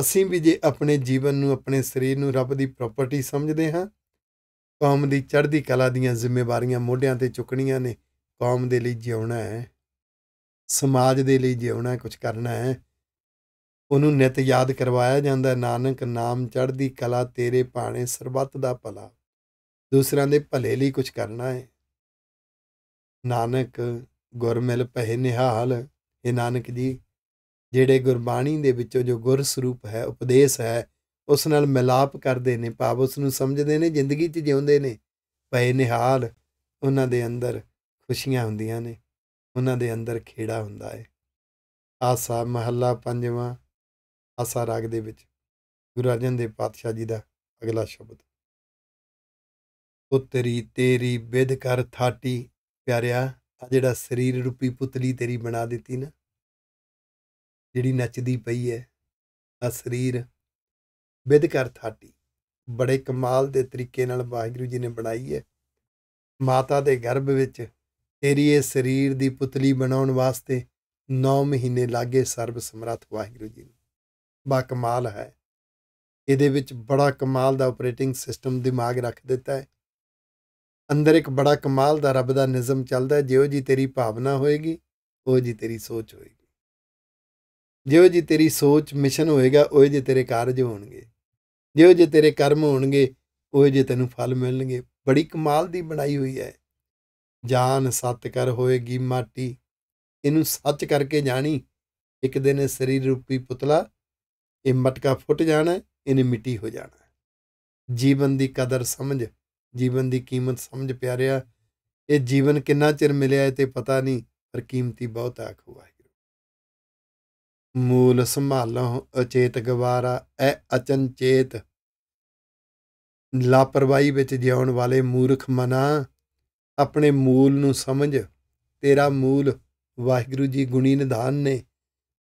S1: ਅਸੀਂ ਵੀ ਜੇ ਆਪਣੇ ਜੀਵਨ ਨੂੰ ਆਪਣੇ ਸਰੀਰ ਨੂੰ ਰੱਬ ਦੀ ਪ੍ਰਾਪਰਟੀ ਸਮਝਦੇ ਹਾਂ ਕੌਮ ਦੀ ਚੜ੍ਹਦੀ ਕਲਾ ਦੀਆਂ ਜ਼ਿੰਮੇਵਾਰੀਆਂ ਮੋਢਿਆਂ ਤੇ ਚੁੱਕਣੀਆਂ ਨੇ ਕੌਮ ਦੇ ਲਈ ਜਿਉਣਾ ਹੈ ਸਮਾਜ ਦੇ ਲਈ ਜਿਉਣਾ ਕੁਝ ਕਰਨਾ ਹੈ ਉਹਨੂੰ ਨਿਤ ਯਾਦ ਕਰਵਾਇਆ ਜਾਂਦਾ ਨਾਨਕ ਨਾਮ ਚੜ੍ਹਦੀ ਕਲਾ ਤੇਰੇ ਭਾਣੇ ਸਰਬੱਤ ਦਾ ਭਲਾ ਦੂਸਰਿਆਂ ਦੇ ਭਲੇ ਲਈ ਕੁਝ ਕਰਨਾ ਹੈ ਨਾਨਕ ਗੁਰਮਿਲ ਪਹਿ ਨਿਹਾਲ ਇਹ ਨਾਨਕ ਜੀ ਜਿਹੜੇ ਗੁਰਬਾਣੀ ਦੇ ਵਿੱਚੋਂ ਜੋ ਗੁਰ ਸਰੂਪ ਹੈ ਉਪਦੇਸ਼ ਹੈ ਉਸ ਨਾਲ ਮਿਲਾਪ ਕਰਦੇ ਨੇ ਭਾਵ ਉਸ ਨੂੰ ਸਮਝਦੇ ਨੇ ਜ਼ਿੰਦਗੀ 'ਚ ਜਿਉਂਦੇ ਨੇ ਪਏ ਨਿਹਾਲ ਉਹਨਾਂ ਦੇ ਅੰਦਰ ਖੁਸ਼ੀਆਂ ਹੁੰਦੀਆਂ ਨੇ ਉਹਨਾਂ ਦੇ ਅੰਦਰ ਖੇੜਾ ਹੁੰਦਾ ਹੈ ਆਸਾ ਮਹੱਲਾ ਪੰਜਵਾਂ ਆਸਾ ਰਾਗ ਦੇ ਵਿੱਚ ਗੁਰੂ ਅਰਜਨ ਦੇਵ ਪਾਤਸ਼ਾਹ ਜੀ ਦਾ ਅਗਲਾ ਸ਼ਬਦ ਪੁੱਤਰੀ ਤੇਰੀ ਵਿਦ ਕਰ ਥਾਟੀ ਪਿਆਰਿਆ ਆ ਜਿਹੜਾ ਸਰੀਰ ਰੂਪੀ ਪੁਤਲੀ ਤੇਰੀ ਬਣਾ ਦਿੱਤੀ ਨਾ ਜਿਹੜੀ ਨੱਚਦੀ ਪਈ ਹੈ ਆ ਸਰੀਰ ਵਿਦ ਕਰ ਥਾਟੀ ਬੜੇ ਕਮਾਲ ਦੇ ਤਰੀਕੇ ਨਾਲ ਵਾਹਿਗੁਰੂ ਜੀ ਨੇ ਬਣਾਈ ਹੈ ਮਾਤਾ ਦੇ ਗਰਭ ਵਿੱਚ ਤੇਰੀ ਇਹ ਸਰੀਰ ਦੀ ਪੁਤਲੀ ਬਣਾਉਣ ਵਾਸਤੇ 9 ਮਹੀਨੇ ਲਾਗੇ ਸਰਬ ਸਮਰੱਥ ਵਾਹਿਗੁਰੂ ਜੀ ਬਾ ਕਮਾਲ ਹੈ ਇਹਦੇ ਵਿੱਚ ਬੜਾ ਕਮਾਲ ਦਾ ਆਪਰੇਟਿੰਗ ਸਿਸਟਮ ਦਿਮਾਗ ਰੱਖ ਦਿੱਤਾ ਹੈ ਅੰਦਰ ਇੱਕ ਬੜਾ ਕਮਾਲ ਦਾ ਰੱਬ ਦਾ ਨਿਜ਼ਮ ਚੱਲਦਾ ਹੈ ਜਿਉਂ ਜੀ ਤੇਰੀ ਭਾਵਨਾ ਹੋਏਗੀ ਉਹ ਜੀ ਤੇਰੀ ਸੋਚ ਹੋਏਗੀ ਜਿਉਂ ਜੀ ਤੇਰੀ ਸੋਚ ਮਿਸ਼ਨ ਹੋਏਗਾ ਉਹ ਜੀ ਤੇਰੇ ਕਾਰਜ ਹੋਣਗੇ ਜਿਉਂ ਜੀ ਤੇਰੇ ਕਰਮ ਹੋਣਗੇ ਉਹ ਜੀ ਤੈਨੂੰ ਫਲ ਮਿਲਣਗੇ ਬੜੀ ਕਮਾਲ ਦੀ ਬਣਾਈ ਹੋਈ ਹੈ ਜਾਨ ਸਤ ਕਰ ਹੋਏਗੀ ਮਾਟੀ ਇਹਨੂੰ ਸੱਚ ਕਰਕੇ ਜਾਣੀ ਇੱਕ ਦਿਨ ਸਰੀਰ ਰੂਪੀ ਪੁਤਲਾ ਇਹ ਮਟਕਾ ਫੁੱਟ ਜਾਣਾ ਇਹਨੇ ਮਿੱਟੀ ਹੋ ਜਾਣਾ ਜੀਵਨ ਦੀ ਕਦਰ ਸਮਝ ਜੀਵਨ ਦੀ ਕੀਮਤ ਸਮਝ ਪਿਆਰਿਆ ਇਹ ਜੀਵਨ ਕਿੰਨਾ ਚਿਰ ਮਿਲਿਆ ਤੇ ਪਤਾ ਨਹੀਂ ਪਰ ਕੀਮਤੀ ਬਹੁਤ ਆਖ ਹੋਆ ਮੂਲ ਸੰਭਾਲੋ ਅਚੇਤ ਗਵਾਰਾ ਐ ਅਚਨਚੇਤ ਲਾਪਰਵਾਹੀ ਵਿੱਚ ਜਿਉਣ ਵਾਲੇ ਮੂਰਖ ਮਨਾ ਆਪਣੇ ਮੂਲ ਨੂੰ ਸਮਝ ਤੇਰਾ ਮੂਲ ਵਾਹਿਗੁਰੂ ਜੀ ਗੁਣੀ ਨਿਧਾਨ ਨੇ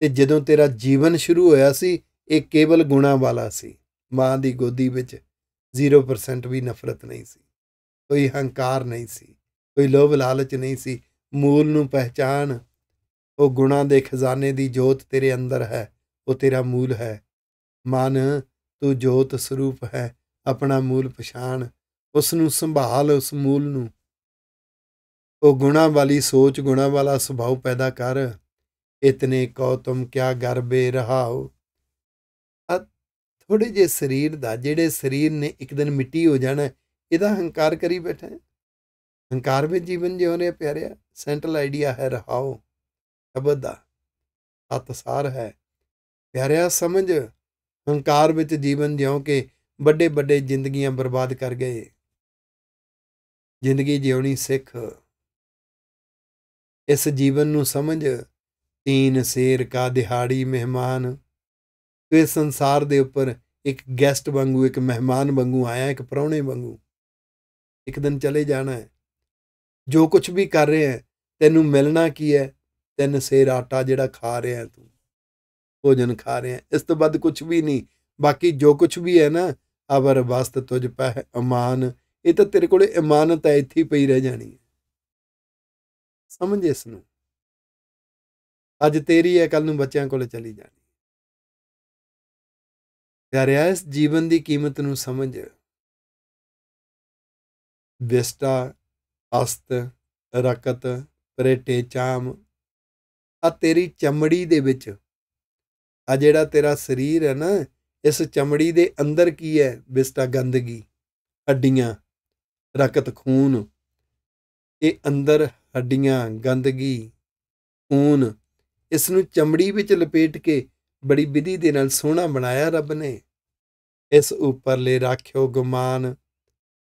S1: ਤੇ ਜਦੋਂ ਤੇਰਾ ਜੀਵਨ ਸ਼ੁਰੂ ਹੋਇਆ ਸੀ ਇਹ ਕੇਵਲ ਗੁਣਾ ਵਾਲਾ ਸੀ ਮਾਂ ਦੀ ਗੋਦੀ ਵਿੱਚ 0% ਵੀ ਨਫ਼ਰਤ ਨਹੀਂ ਸੀ ਕੋਈ ਹੰਕਾਰ ਨਹੀਂ ਸੀ ਕੋਈ ਲੋਭ ਲਾਲਚ ਨਹੀਂ ਸੀ ਮੂਲ ਨੂੰ ਪਹਿਚਾਨ ਉਹ ਗੁਣਾ ਦੇ ਖਜ਼ਾਨੇ ਦੀ ਜੋਤ ਤੇਰੇ ਅੰਦਰ ਹੈ ਉਹ ਤੇਰਾ ਮੂਲ ਹੈ ਮਨ ਤੂੰ ਜੋਤ ਸਰੂਪ ਹੈ ਆਪਣਾ ਮੂਲ ਪਛਾਣ ਉਸ ਨੂੰ ਸੰਭਾਲ ਉਸ ਮੂਲ ਨੂੰ ਉਹ ਗੁਣਾ ਵਾਲੀ ਸੋਚ ਗੁਣਾ ਵਾਲਾ ਸੁਭਾਅ ਪੈਦਾ ਕਰ ਇਤਨੇ ਕੌਤਮ ਕਿਆ ਗਰਬੇ ਰਹਾਓ ਥੋੜੇ ਜੇ ਸਰੀਰ ਦਾ ਜਿਹੜੇ ਸਰੀਰ ਨੇ ਇੱਕ ਦਿਨ ਮਿੱਟੀ ਹੋ ਜਾਣਾ ਇਹਦਾ ਹੰਕਾਰ ਕਰੀ ਬੈਠਾ ਹੈ ਹੰਕਾਰ ਵਿੱਚ ਜੀਵਨ ਜਿਉ ਰਿਹਾ ਪਿਆਰਿਆ ਸੈਂਟਰਲ ਆਈਡੀਆ ਹੈ ਰਹਾਓ ਸ਼ਬਦ ਦਾ ਅਤਸਾਰ ਹੈ ਪਿਆਰਿਆ ਸਮਝ ਹੰਕਾਰ ਵਿੱਚ ਜੀਵਨ ਜਿਉ ਕੇ ਵੱਡੇ ਵੱਡੇ ਜ਼ਿੰਦਗੀਆਂ ਬਰਬਾਦ ਕਰ ਗਏ ਜ਼ਿੰਦਗੀ ਜਿਉਣੀ ਸਿੱਖ ਇਸ ਜੀਵਨ ਨੂੰ ਸਮਝ ਤੀਨ ਸੇਰ ਕਾ ਦਿਹਾੜੀ ਮਹਿਮਾਨ ਇਸ ਸੰਸਾਰ ਦੇ ਉੱਪਰ ਇੱਕ ਗੈਸਟ ਵਾਂਗੂ ਇੱਕ ਮਹਿਮਾਨ ਵਾਂਗੂ ਆਇਆ ਇੱਕ ਪਰੌਣੇ ਵਾਂਗੂ ਇੱਕ ਦਿਨ ਚਲੇ ਜਾਣਾ ਹੈ ਜੋ ਕੁਝ ਵੀ ਕਰ ਰਿਹਾ ਹੈ ਤੈਨੂੰ ਮਿਲਣਾ ਕੀ ਹੈ ਤਿੰਨ ਸੇਰ ਆਟਾ ਜਿਹੜਾ ਖਾ ਰਿਹਾ ਤੂੰ ਭੋਜਨ ਖਾ ਰਿਹਾ ਇਸ ਤੋਂ ਵੱਧ ਕੁਝ ਵੀ ਨਹੀਂ ਬਾਕੀ ਜੋ ਕੁਝ ਵੀ ਹੈ ਨਾ ਅਬਰ ਵਸਤ ਤੁਝ ਪਹਿ ਅਮਾਨ ਇਹ ਤਾਂ ਤੇਰੇ ਕੋਲੇ ਇਮਾਨਤ ਹੈ ਇੱਥੇ ਪਈ ਰਹਿ ਜਾਣੀ ਹੈ ਸਮਝ ਇਸ ਨੂੰ ਅੱਜ ਤੇਰੀ ਹੈ ਕੱਲ ਨੂੰ ਬੱਚਿਆਂ ਕੋਲੇ ਚਲੀ ਜਾਣੀ ਪਿਆਰਿਆ ਇਸ ਜੀਵਨ ਦੀ ਕੀਮਤ ਨੂੰ ਸਮਝ ਵਿਸਟਾ ਅਸਤ ਰਕਤ ਪਰੇਟੇ ਚਾਮ ਆ ਤੇਰੀ ਚਮੜੀ ਦੇ ਵਿੱਚ ਆ ਜਿਹੜਾ ਤੇਰਾ ਸਰੀਰ ਹੈ ਨਾ ਇਸ ਚਮੜੀ ਦੇ ਅੰਦਰ ਕੀ ਹੈ ਵਿਸਟਾ ਗੰਦਗੀ ਹੱਡੀਆਂ ਰਕਤ ਖੂਨ ਇਹ ਅੰਦਰ ਹੱਡੀਆਂ ਗੰਦਗੀ ਖੂਨ ਇਸ ਨੂੰ ਚਮੜੀ ਵਿੱਚ ਲਪੇਟ ਕੇ ਬੜੀ ਵਿਧੀ ਦੇ ਨਾਲ ਸੋਹਣਾ ਬਣਾਇਆ ਰੱਬ ਨੇ ਇਸ ਉੱਪਰਲੇ ਰੱਖਿਓ ਗੁਮਾਨ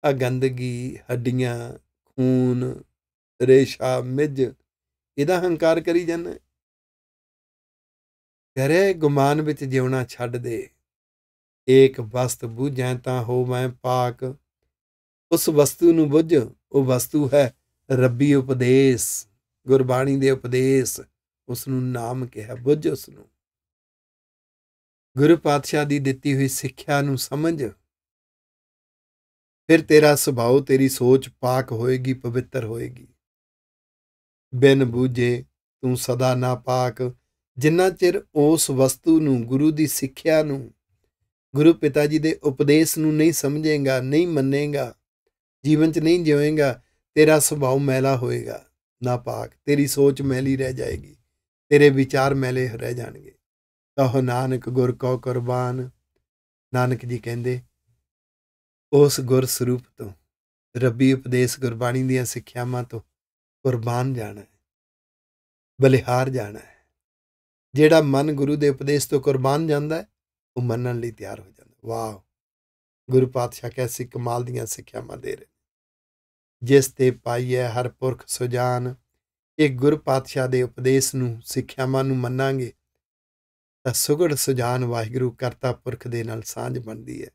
S1: ਆ ਗੰਦਗੀ ਹੱਡੀਆਂ ਖੂਨ ਰੇਸ਼ਾ ਮਿੱਜ ਇਹਦਾ ਹੰਕਾਰ ਕਰੀ ਜਾਂਦਾ ਕਰੇ ਗੁਮਾਨ ਵਿੱਚ ਜਿਉਣਾ ਛੱਡ ਦੇ ਏਕ ਵਸਤ ਬੁਝੈ ਤਾਂ ਹੋ ਮੈਂ ਪਾਕ ਉਸ ਵਸਤੂ ਨੂੰ ਬੁੱਝ ਉਹ ਵਸਤੂ ਹੈ ਰੱਬੀ ਉਪਦੇਸ਼ ਗੁਰਬਾਣੀ ਦੇ ਉਪਦੇਸ਼ ਉਸ ਨੂੰ ਨਾਮ ਕਿਹਾ ਬੁੱਝ ਉਸ ਨੂੰ ਗੁਰੂ ਪਾਤਸ਼ਾਹ ਦੀ ਦਿੱਤੀ ਹੋਈ ਸਿੱਖਿਆ ਨੂੰ ਸਮਝ ਫਿਰ ਤੇਰਾ ਸੁਭਾਅ ਤੇਰੀ ਸੋਚ ਪਾਕ ਹੋਏਗੀ ਪਵਿੱਤਰ ਹੋਏਗੀ ਬਿਨ ਬੂਝੇ ਤੂੰ ਸਦਾ ਨਾ ਪਾਕ ਜਿੰਨਾ ਚਿਰ ਉਸ ਵਸਤੂ ਨੂੰ ਗੁਰੂ ਦੀ ਸਿੱਖਿਆ ਨੂੰ ਗੁਰੂ ਪਿਤਾ ਜੀ ਦੇ ਉਪਦੇਸ਼ ਨੂੰ ਨਹੀਂ ਸਮਝੇਗਾ ਨਹੀਂ ਮੰਨੇਗਾ ਜੀਵਨ 'ਚ ਨਹੀਂ ਜਿਵੇਂਗਾ ਤੇਰਾ ਸੁਭਾਅ ਮੈਲਾ ਹੋਏਗਾ ਨਾ ਪਾਕ ਤੇਰੀ ਸੋਚ ਮੈਲੀ ਰਹਿ ਜਾਏਗੀ ਤੇਰੇ ਵਿਚਾਰ ਮੈਲੇ ਰਹਿ ਜਾਣਗੇ ਕਹੋ ਨਾਨਕ ਗੁਰ ਕੋ ਕੁਰਬਾਨ ਨਾਨਕ ਜੀ ਕਹਿੰਦੇ ਉਸ ਗੁਰ ਸਰੂਪ ਤੋਂ ਰੱਬੀ ਉਪਦੇਸ਼ ਗੁਰਬਾਣੀ ਦੀਆਂ ਸਿੱਖਿਆਵਾਂ ਤੋਂ ਕੁਰਬਾਨ ਜਾਣਾ ਹੈ ਬਲਿਹਾਰ ਜਾਣਾ ਹੈ ਜਿਹੜਾ ਮਨ ਗੁਰੂ ਦੇ ਉਪਦੇਸ਼ ਤੋਂ ਕੁਰਬਾਨ ਜਾਂਦਾ ਹੈ ਉਹ ਮੰਨਣ ਲਈ ਤਿਆਰ ਹੋ ਜਾਂਦਾ ਵਾਹ ਗੁਰੂ ਪਾਤਸ਼ਾਹ ਕੈਸੀ ਕਮਾਲ ਦੀਆਂ ਸਿੱਖਿਆਵਾਂ ਦੇ ਰਹੇ ਜਿਸ ਤੇ ਪਾਈਏ ਹਰ ਪੁਰਖ ਸੁਜਾਨ ਇਹ ਗੁਰੂ ਪਾਤਸ਼ਾਹ ਦੇ ਉਪਦੇਸ਼ ਨੂੰ ਸਿੱਖਿਆਵਾਂ ਨੂੰ ਮੰਨਾਂਗੇ ਤਾਂ ਸੁਗੜ ਸੁਜਾਨ ਵਾਹਿਗੁਰੂ ਕਰਤਾ ਪੁਰਖ ਦੇ ਨਾਲ ਸਾਂਝ ਬਣਦੀ ਹੈ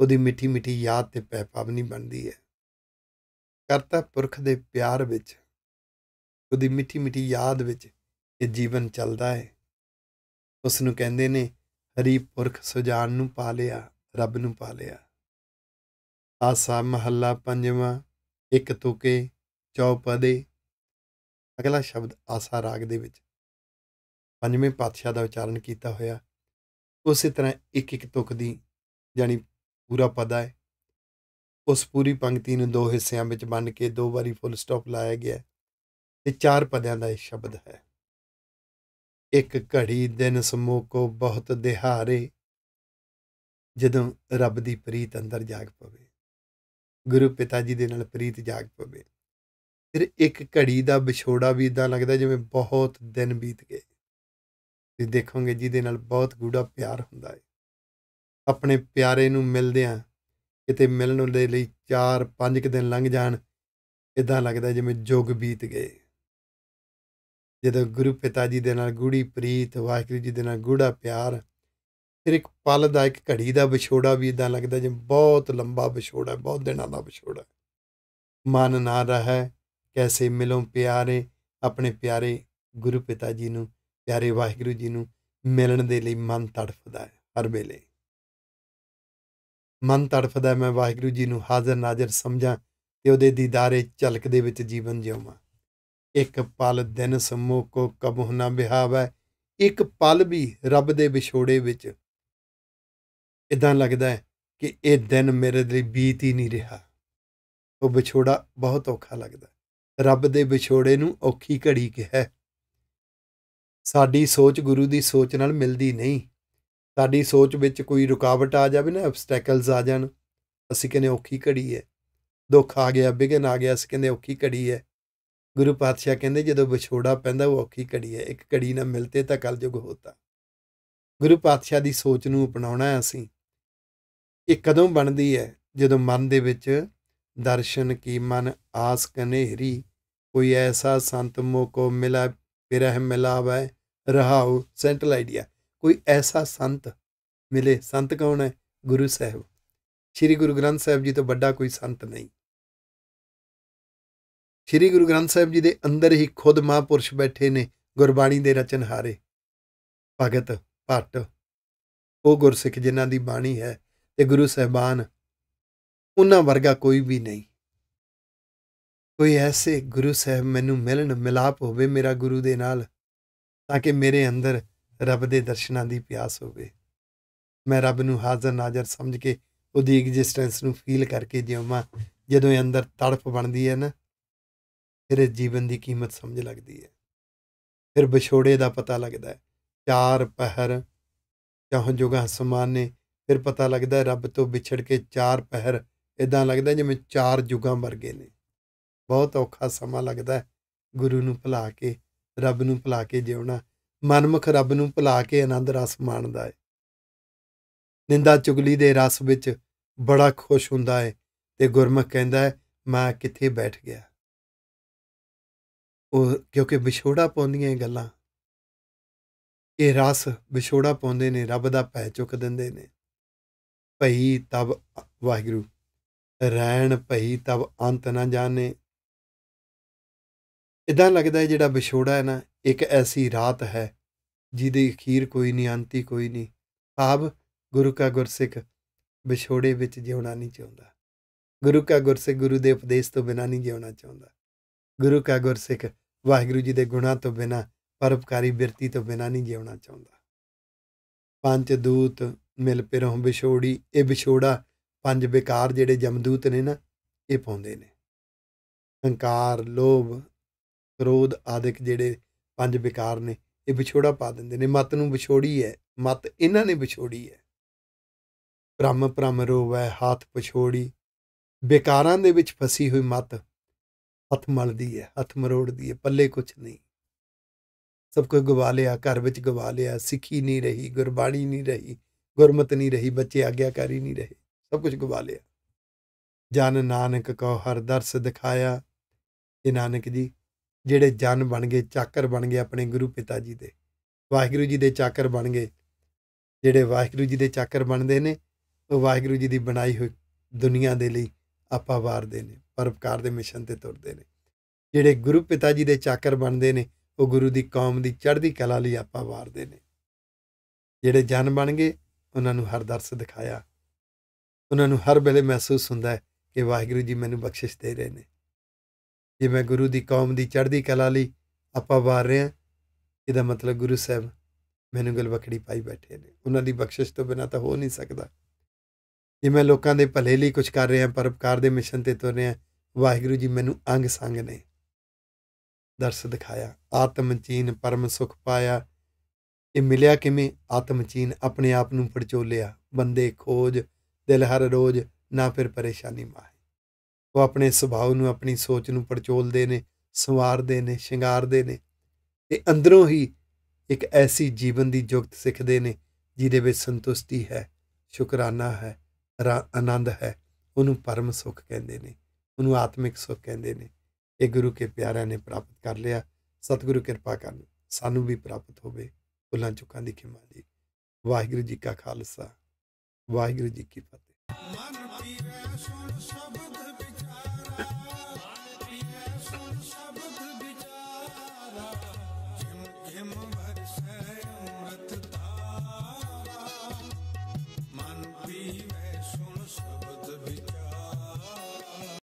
S1: ਉਹਦੀ ਮਿੱਠੀ ਮਿੱਠੀ ਯਾਦ ਤੇ ਪੈਪਾਵਨੀ ਬਣਦੀ ਹੈ ਕਰਤਾ ਪੁਰਖ ਦੇ ਪਿਆਰ ਵਿੱਚ ਉਹਦੀ ਮਿੱਠੀ ਮਿੱਠੀ ਯਾਦ ਵਿੱਚ ਇਹ ਜੀਵਨ ਚੱਲਦਾ ਹੈ ਉਸ ਨੂੰ ਕਹਿੰਦੇ ਨੇ ਹਰੀ ਪੁਰਖ ਸੁਜਾਨ ਨੂੰ ਪਾ ਲਿਆ ਰੱਬ ਨੂੰ ਪਾ ਲਿਆ ਆਸਾ ਮਹੱਲਾ ਪੰਜਵਾਂ ਇੱਕ ਤੁਕੇ ਚੌਪਦੇ ਅਗਲਾ ਸ਼ਬਦ ਆਸਾ ਰਾਗ ਦੇ ਵਿੱਚ ਪੰਜਵੇਂ ਪਾਤਸ਼ਾਹ ਦਾ ਉਚਾਰਨ ਕੀਤਾ ਹੋਇਆ ਉਸੇ ਤਰ੍ਹਾਂ ਇੱਕ ਇੱਕ ਤੁਕ ਦੀ ਯਾਨੀ ਪੂਰਾ ਪਦਾ ਹੈ ਉਸ ਪੂਰੀ ਪੰਕਤੀ ਨੂੰ ਦੋ ਹਿੱਸਿਆਂ ਵਿੱਚ ਵੰਡ ਕੇ ਦੋ ਵਾਰੀ ਫੁੱਲ ਸਟਾਪ ਲਾਇਆ ਗਿਆ ਤੇ ਚਾਰ ਪਦਿਆਂ ਦਾ ਇਹ ਸ਼ਬਦ ਹੈ ਇੱਕ ਘੜੀ ਦਿਨ ਸਮੋ ਕੋ ਬਹੁਤ ਦਿਹਾਰੇ ਜਦੋਂ ਰੱਬ ਦੀ ਪ੍ਰੀਤ ਅੰਦਰ ਜਾਗ ਪਵੇ ਗੁਰੂ ਪਿਤਾ ਜੀ ਦੇ ਨਾਲ ਪ੍ਰੀਤ ਜਾਗ ਪਵੇ ਫਿਰ ਇੱਕ ਘੜੀ ਦਾ ਵਿਛੋੜਾ ਵੀ ਇਦਾਂ ਲੱਗਦਾ ਜਿਵੇਂ ਬਹੁਤ ਦਿਨ ਬੀਤ ਗਏ ਤੁਸੀਂ ਦੇਖੋਗੇ ਜਿਹਦੇ ਨਾਲ ਬਹੁਤ ਗੂੜਾ ਪਿਆਰ ਹੁੰਦਾ ਹੈ ਆਪਣੇ ਪਿਆਰੇ ਨੂੰ ਮਿਲਦਿਆਂ ਕਿਤੇ ਮਿਲਣ ਦੇ ਲਈ 4-5 ਕਿ ਦਿਨ ਲੰਘ ਜਾਣ ਇਦਾਂ ਲੱਗਦਾ ਜਿਵੇਂ ਜੁਗ ਬੀਤ ਗਏ ਜਦੋਂ ਗੁਰੂ ਪਿਤਾ ਜੀ ਦੇ ਨਾਲ ਗੂੜੀ ਪ੍ਰੀਤ ਵਾਹਿਗੁਰੂ ਜੀ ਦੇ ਨਾਲ ਗੂੜਾ ਪਿਆਰ ਫਿਰ ਇੱਕ ਪਲ ਦਾ ਇੱਕ ਘੜੀ ਦਾ ਵਿਛੋੜਾ ਵੀ ਇਦਾਂ ਲੱਗਦਾ ਜਿਵੇਂ ਬਹੁਤ ਲੰਬਾ ਵਿਛੋੜਾ ਹੈ ਬਹੁਤ ਦਿਨਾਂ ਦਾ ਵਿਛੋੜਾ ਮਨ ਨਾ ਰਹਾ ਕੈਸੇ ਮਿਲੋਂ ਪਿਆਰੇ ਆਪਣੇ ਪਿਆਰੇ ਗੁਰੂ ਪਿਤਾ ਜੀ ਨੂੰ ਪਿਆਰੇ ਵਾਹਿਗੁਰੂ ਜੀ ਨੂੰ ਮਿਲਣ ਦੇ ਲਈ ਮਨ ਤੜਫਦਾ ਹੈ ਹਰ ਵੇਲੇ ਮਨ ਤੜਫਦਾ ਮੈਂ ਵਾਹਿਗੁਰੂ ਜੀ ਨੂੰ ਹਾਜ਼ਰ ਨਾਜ਼ਰ ਸਮਝਾਂ ਤੇ ਉਹਦੇ ਦੀਦਾਰੇ ਝਲਕ ਦੇ ਵਿੱਚ ਜੀਵਨ ਜਿਉਵਾਂ ਇੱਕ ਪਲ ਦਿਨ ਸਮੋ ਕੋ ਕਬਹੁ ਨਾ ਬਿਹਾਵੈ ਇੱਕ ਪਲ ਵੀ ਰੱਬ ਦੇ ਵਿਛੋੜੇ ਵਿੱਚ ਇਦਾਂ ਲੱਗਦਾ ਹੈ ਕਿ ਇਹ ਦਿਨ ਮੇਰੇ ਲਈ ਬੀਤ ਹੀ ਨਹੀਂ ਰਿਹਾ ਉਹ ਵਿਛੋੜਾ ਬਹੁਤ ਔਖਾ ਲੱਗਦਾ ਰੱਬ ਦੇ ਵਿਛੋੜੇ ਨੂੰ ਔਖੀ ਘੜੀ ਕਿਹਾ ਸਾਡੀ ਸੋਚ ਗੁਰੂ ਦੀ ਸੋਚ ਨਾਲ ਮਿਲਦੀ ਨਹੀਂ ਸਾਡੀ ਸੋਚ ਵਿੱਚ ਕੋਈ ਰੁਕਾਵਟ ਆ ਜਾਵੇ ਨਾ ਆਬਸਟੈਕਲਸ ਆ ਜਾਣ ਅਸੀਂ ਕਹਿੰਦੇ ਔਖੀ ਘੜੀ ਹੈ ਦੁੱਖ ਆ ਗਿਆ ਬਿਗਨ ਆ ਗਿਆ ਅਸੀਂ ਕਹਿੰਦੇ ਔਖੀ ਘੜੀ ਹੈ ਗੁਰੂ ਪਾਤਸ਼ਾਹ ਕਹਿੰਦੇ ਜਦੋਂ ਵਿਛੋੜਾ ਪੈਂਦਾ ਉਹ ਔਖੀ ਘੜੀ ਹੈ ਇੱਕ ਘੜੀ ਨਾ ਮਿਲਤੇ ਤਾਂ ਕਲਯੁਗ ਹੋਤਾ ਗੁਰੂ ਪਾਤਸ਼ਾਹ ਦੀ ਸੋਚ ਨੂੰ ਅਪਣਾਉਣਾ ਹੈ ਅਸੀਂ ਇਹ ਕਦੋਂ ਬਣਦੀ ਹੈ ਜਦੋਂ ਮਨ ਦੇ ਵਿੱਚ ਦਰਸ਼ਨ ਕੀ ਮਨ ਆਸ ਕਨੇਹਰੀ ਕੋਈ ਐਸਾ ਸੰਤ ਮੋ ਕੋ ਮਿਲਾ ਬਿਰਹਿ ਮਿਲਾਵੇ ਰਹਾ ਹੋ ਸੈਂਟਰਲ ਆਈਡੀਆ ਕੋਈ ਐਸਾ ਸੰਤ ਮਿਲੇ ਸੰਤ ਕੌਣ ਹੈ ਗੁਰੂ ਸਾਹਿਬ ਸ੍ਰੀ ਗੁਰੂ ਗ੍ਰੰਥ ਸਾਹਿਬ ਜੀ ਤੋਂ ਵੱਡਾ ਕੋਈ ਸੰਤ ਨਹੀਂ ਸ੍ਰੀ ਗੁਰੂ ਗ੍ਰੰਥ ਸਾਹਿਬ ਜੀ ਦੇ ਅੰਦਰ ਹੀ ਖੁਦ ਮਹਾਪੁਰਸ਼ ਬੈਠੇ ਨੇ ਗੁਰਬਾਣੀ ਦੇ ਰਚਨਹਾਰੇ ਭਗਤ ਭੱਟ ਉਹ ਗੁਰਸਿੱਖ ਜਿਨ੍ਹਾਂ ਦੀ ਬਾਣੀ ਹੈ ਤੇ ਗੁਰੂ ਸਹਿਬਾਨ ਉਹਨਾਂ ਵਰਗਾ ਕੋਈ ਵੀ ਨਹੀਂ ਕੋਈ ਐਸੇ ਗੁਰੂ ਸਾਹਿਬ ਮੈਨੂੰ ਮਿਲਣ ਮਿਲਾਪ ਹੋਵੇ ਮੇਰਾ ਗੁਰੂ ਦੇ ਨਾਲ ਤਾਂ ਕਿ ਮੇਰੇ ਅੰਦਰ ਰੱਬ ਦੇ ਦਰਸ਼ਨਾਂ ਦੀ ਪਿਆਸ ਹੋਵੇ ਮੈਂ ਰੱਬ ਨੂੰ ਹਾਜ਼ਰ ਨਾਜ਼ਰ ਸਮਝ ਕੇ ਉਹਦੀ ਐਗਜ਼ਿਸਟੈਂਸ ਨੂੰ ਫੀਲ ਕਰਕੇ ਜਿਉਵਾਂ ਜਦੋਂ ਇਹ ਅੰਦਰ ਤੜਫ ਬਣਦੀ ਹੈ ਨਾ ਫਿਰ ਜੀਵਨ ਦੀ ਕੀਮਤ ਸਮਝ ਲੱਗਦੀ ਹੈ ਫਿਰ ਵਿਛੋੜੇ ਦਾ ਪਤਾ ਲੱਗਦਾ ਹੈ ਚਾਰ ਪਹਿਰ ਚਾਹੋਂ ਜੁਗਾ ਸਮਾਨ ਨੇ ਫਿਰ ਪਤਾ ਲੱਗਦਾ ਰੱਬ ਤੋਂ ਵਿਛੜ ਕੇ ਚਾਰ ਪਹਿਰ ਇਦਾਂ ਲੱਗਦਾ ਜਿਵੇਂ ਚਾਰ ਜੁਗਾਂ ਵਰਗੇ ਨੇ ਬਹੁਤ ਔਖਾ ਸਮਾਂ ਲੱਗਦਾ ਗੁਰੂ ਨੂੰ ਭੁਲਾ ਕੇ ਰੱਬ ਨੂੰ ਭੁਲਾ ਕੇ ਜਿਉਣਾ ਮਨਮੁਖ ਰੱਬ ਨੂੰ ਭੁਲਾ ਕੇ ਆਨੰਦ ਰਸ ਮਾਣਦਾ ਹੈ ਨਿੰਦਾ ਚੁਗਲੀ ਦੇ ਰਸ ਵਿੱਚ ਬੜਾ ਖੁਸ਼ ਹੁੰਦਾ ਹੈ ਤੇ ਗੁਰਮੁਖ ਕਹਿੰਦਾ ਹੈ ਮੈਂ ਕਿੱਥੇ ਬੈਠ ਗਿਆ ਉਹ ਕਿਉਂਕਿ ਵਿਛੋੜਾ ਪਾਉਂਦੀਆਂ ਇਹ ਗੱਲਾਂ ਇਹ ਰਸ ਵਿਛੋੜਾ ਪਾਉਂਦੇ ਨੇ ਰੱਬ ਦਾ ਭੈ ਚੁੱਕ ਦਿੰਦੇ ਨੇ ਭਈ ਤਬ ਵਾਹਿਗੁਰੂ ਰਹਿਣ ਭਈ ਤਬ ਅੰਤ ਨਾ ਜਾਣੇ ਇਦਾਂ ਲੱਗਦਾ ਹੈ ਜਿਹੜਾ ਵਿਛੋੜਾ ਹੈ ਨਾ ਇੱਕ ਐਸੀ ਰਾਤ ਹੈ ਜਿਹਦੀ ਅਖੀਰ ਕੋਈ ਨਹੀਂ ਅੰਤੀ ਕੋਈ ਨਹੀਂ ਭਾਵ ਗੁਰੂ ਕਾ ਗੁਰਸਿੱਖ ਵਿਛੋੜੇ ਵਿੱਚ ਜਿਉਣਾ ਨਹੀਂ ਚਾਹੁੰਦਾ ਗੁਰੂ ਕਾ ਗੁਰਸਿੱਖ ਗੁਰੂ ਦੇ ਉਪਦੇਸ਼ ਤੋਂ ਬਿਨਾਂ ਨਹੀਂ ਜਿਉਣਾ ਚਾਹੁੰਦਾ ਗੁਰੂ ਕਾ ਗੁਰਸਿੱਖ ਵਾਹਿਗੁਰੂ ਜੀ ਦੇ ਗੁਣਾ ਤੋਂ ਬਿਨਾਂ ਪਰਉਪਕਾਰੀ ਬਿਰਤੀ ਤੋਂ ਬਿਨਾਂ ਨਹੀਂ ਜਿਉਣਾ ਚਾਹੁੰਦਾ ਪੰਜ ਦੂਤ ਮਿਲ ਪਿਰੋਂ ਵਿਛੋੜੀ ਇਹ ਵਿਛੋੜਾ ਪੰਜ ਬੇਕਾਰ ਜਿਹੜੇ ਜਮਦੂਤ ਨੇ ਨਾ ਇਹ ਪਾਉਂਦੇ ਨੇ ਹੰਕਾਰ ਲੋਭ ਕ੍ਰੋਧ ਆਦਿਕ ਜਿਹੜੇ ਪੰਜ ਵਿਕਾਰ ਨੇ ਇਹ ਵਿਛੋੜਾ ਪਾ ਦਿੰਦੇ ਨੇ ਮਤ ਨੂੰ ਵਿਛੋੜੀ ਹੈ ਮਤ ਇਹਨਾਂ ਨੇ ਵਿਛੋੜੀ ਹੈ ਭ੍ਰਮ ਭ੍ਰਮ ਰੋਵੈ ਹੱਥ ਪਛੋੜੀ ਵਿਕਾਰਾਂ ਦੇ ਵਿੱਚ ਫਸੀ ਹੋਈ ਮਤ ਹੱਥ ਮਲਦੀ ਹੈ ਹੱਥ ਮਰੋੜਦੀ ਹੈ ਪੱਲੇ ਕੁਝ ਨਹੀਂ ਸਭ ਕੁਝ ਗਵਾ ਲਿਆ ਘਰ ਵਿੱਚ ਗਵਾ ਲਿਆ ਸਿੱਖੀ ਨਹੀਂ ਰਹੀ ਗੁਰਬਾਣੀ ਨਹੀਂ ਰਹੀ ਗੁਰਮਤ ਨਹੀਂ ਰਹੀ ਬੱਚੇ ਆਗਿਆਕਾਰੀ ਨਹੀਂ ਰਹੇ ਸਭ ਕੁਝ ਗਵਾ ਲਿਆ ਜਨ ਨਾਨਕ ਕੋ ਹਰ ਦਰਸ ਦਿਖਾਇਆ ਇਹ ਨਾਨਕ ਜੀ ਜਿਹੜੇ ਜਨ ਬਣ ਗਏ ਚਾਕਰ ਬਣ ਗਏ ਆਪਣੇ ਗੁਰੂ ਪਿਤਾ ਜੀ ਦੇ ਵਾਹਿਗੁਰੂ ਜੀ ਦੇ ਚਾਕਰ ਬਣ ਗਏ ਜਿਹੜੇ ਵਾਹਿਗੁਰੂ ਜੀ ਦੇ ਚਾਕਰ ਬਣਦੇ ਨੇ ਉਹ ਵਾਹਿਗੁਰੂ ਜੀ ਦੀ ਬਣਾਈ ਹੋਈ ਦੁਨੀਆ ਦੇ ਲਈ ਆਪਾ ਵਾਰਦੇ ਨੇ ਪਰਪਕਾਰ ਦੇ ਮਿਸ਼ਨ ਤੇ ਤੁਰਦੇ ਨੇ ਜਿਹੜੇ ਗੁਰੂ ਪਿਤਾ ਜੀ ਦੇ ਚਾਕਰ ਬਣਦੇ ਨੇ ਉਹ ਗੁਰੂ ਦੀ ਕੌਮ ਦੀ ਚੜ੍ਹਦੀ ਕਲਾ ਲਈ ਆਪਾ ਵਾਰਦੇ ਨੇ ਜਿਹੜੇ ਜਨ ਬਣ ਗਏ ਉਹਨਾਂ ਨੂੰ ਹਰ ਦਰਸ ਦਿਖਾਇਆ ਉਹਨਾਂ ਨੂੰ ਹਰ ਵੇਲੇ ਮਹਿਸੂਸ ਹੁੰਦਾ ਹੈ ਕਿ ਵਾਹਿਗੁਰੂ ਜੀ ਮੈਨੂੰ ਬਖਸ਼ਿਸ਼ ਦੇ ਰਹੇ ਨੇ ਜੇ ਮੈਂ ਗੁਰੂ ਦੀ ਕੌਮ ਦੀ ਚੜ੍ਹਦੀ ਕਲਾ ਲਈ ਆਪਾਂ ਵਾਰ ਰਹੇ ਹਾਂ ਇਹਦਾ ਮਤਲਬ ਗੁਰੂ ਸਾਹਿਬ ਮੈਨੂੰ ਗਲ ਬਖੜੀ ਪਾਈ ਬੈਠੇ ਨੇ ਉਹਨਾਂ ਦੀ ਬਖਸ਼ਿਸ਼ ਤੋਂ ਬਿਨਾ ਤਾਂ ਹੋ ਨਹੀਂ ਸਕਦਾ ਜੇ ਮੈਂ ਲੋਕਾਂ ਦੇ ਭਲੇ ਲਈ ਕੁਝ ਕਰ ਰਿਹਾ ਪਰਪਕਾਰ ਦੇ ਮਿਸ਼ਨ ਤੇ ਤੁਰ ਰਿਹਾ ਵਾਹਿਗੁਰੂ ਜੀ ਮੈਨੂੰ ਅੰਗ ਸੰਗ ਨੇ ਦਰਸ ਦਿਖਾਇਆ ਆਤਮ ਚੀਨ ਪਰਮ ਸੁਖ ਪਾਇਆ ਇਹ ਮਿਲਿਆ ਕਿਵੇਂ ਆਤਮ ਚੀਨ ਆਪਣੇ ਆਪ ਨੂੰ ਪਰਚੋਲਿਆ ਬੰਦੇ ਖੋਜ ਦਿਲ ਹਰ ਰੋਜ਼ ਨਾ ਫਿਰ ਪਰੇਸ਼ਾਨੀ ਮਾਹੇ ਉਹ ਆਪਣੇ ਸੁਭਾਅ ਨੂੰ ਆਪਣੀ ਸੋਚ ਨੂੰ ਪਰਚੋਲਦੇ ਨੇ ਸੰਵਾਰਦੇ ਨੇ ਸ਼ਿੰਗਾਰਦੇ ਨੇ ਤੇ ਅੰਦਰੋਂ ਹੀ ਇੱਕ ਐਸੀ ਜੀਵਨ ਦੀ ਜੁਗਤ ਸਿੱਖਦੇ ਨੇ ਜਿਹਦੇ ਵਿੱਚ ਸੰਤੁਸ਼ਟੀ ਹੈ ਸ਼ੁਕਰਾਨਾ ਹੈ ਆਨੰਦ ਹੈ ਉਹਨੂੰ ਪਰਮ ਸੁਖ ਕਹਿੰਦੇ ਨੇ ਉਹਨੂੰ ਆਤਮਿਕ ਸੁਖ ਕਹਿੰਦੇ ਨੇ ਇਹ ਗੁਰੂ ਕੇ ਪਿਆਰਿਆਂ ਨੇ ਪ੍ਰਾਪਤ ਕਰ ਲਿਆ ਸਤਿਗੁਰੂ ਕਿਰਪਾ ਕਰਨ ਸਾਨੂੰ ਵੀ ਪ੍ਰਾਪਤ ਹੋਵੇ ਫੁੱਲਾਂ ਚੁੱਕਾਂ ਦੀ ਖਿਮਾ ਦੀ ਵਾਹਿਗੁਰੂ ਜੀ ਕਾ ਖਾਲਸਾ ਵਾਹਿਗੁਰੂ ਜੀ ਕੀ ਫਤਿਹ ਮਨ ਸੁਣ ਸ਼ਬਦ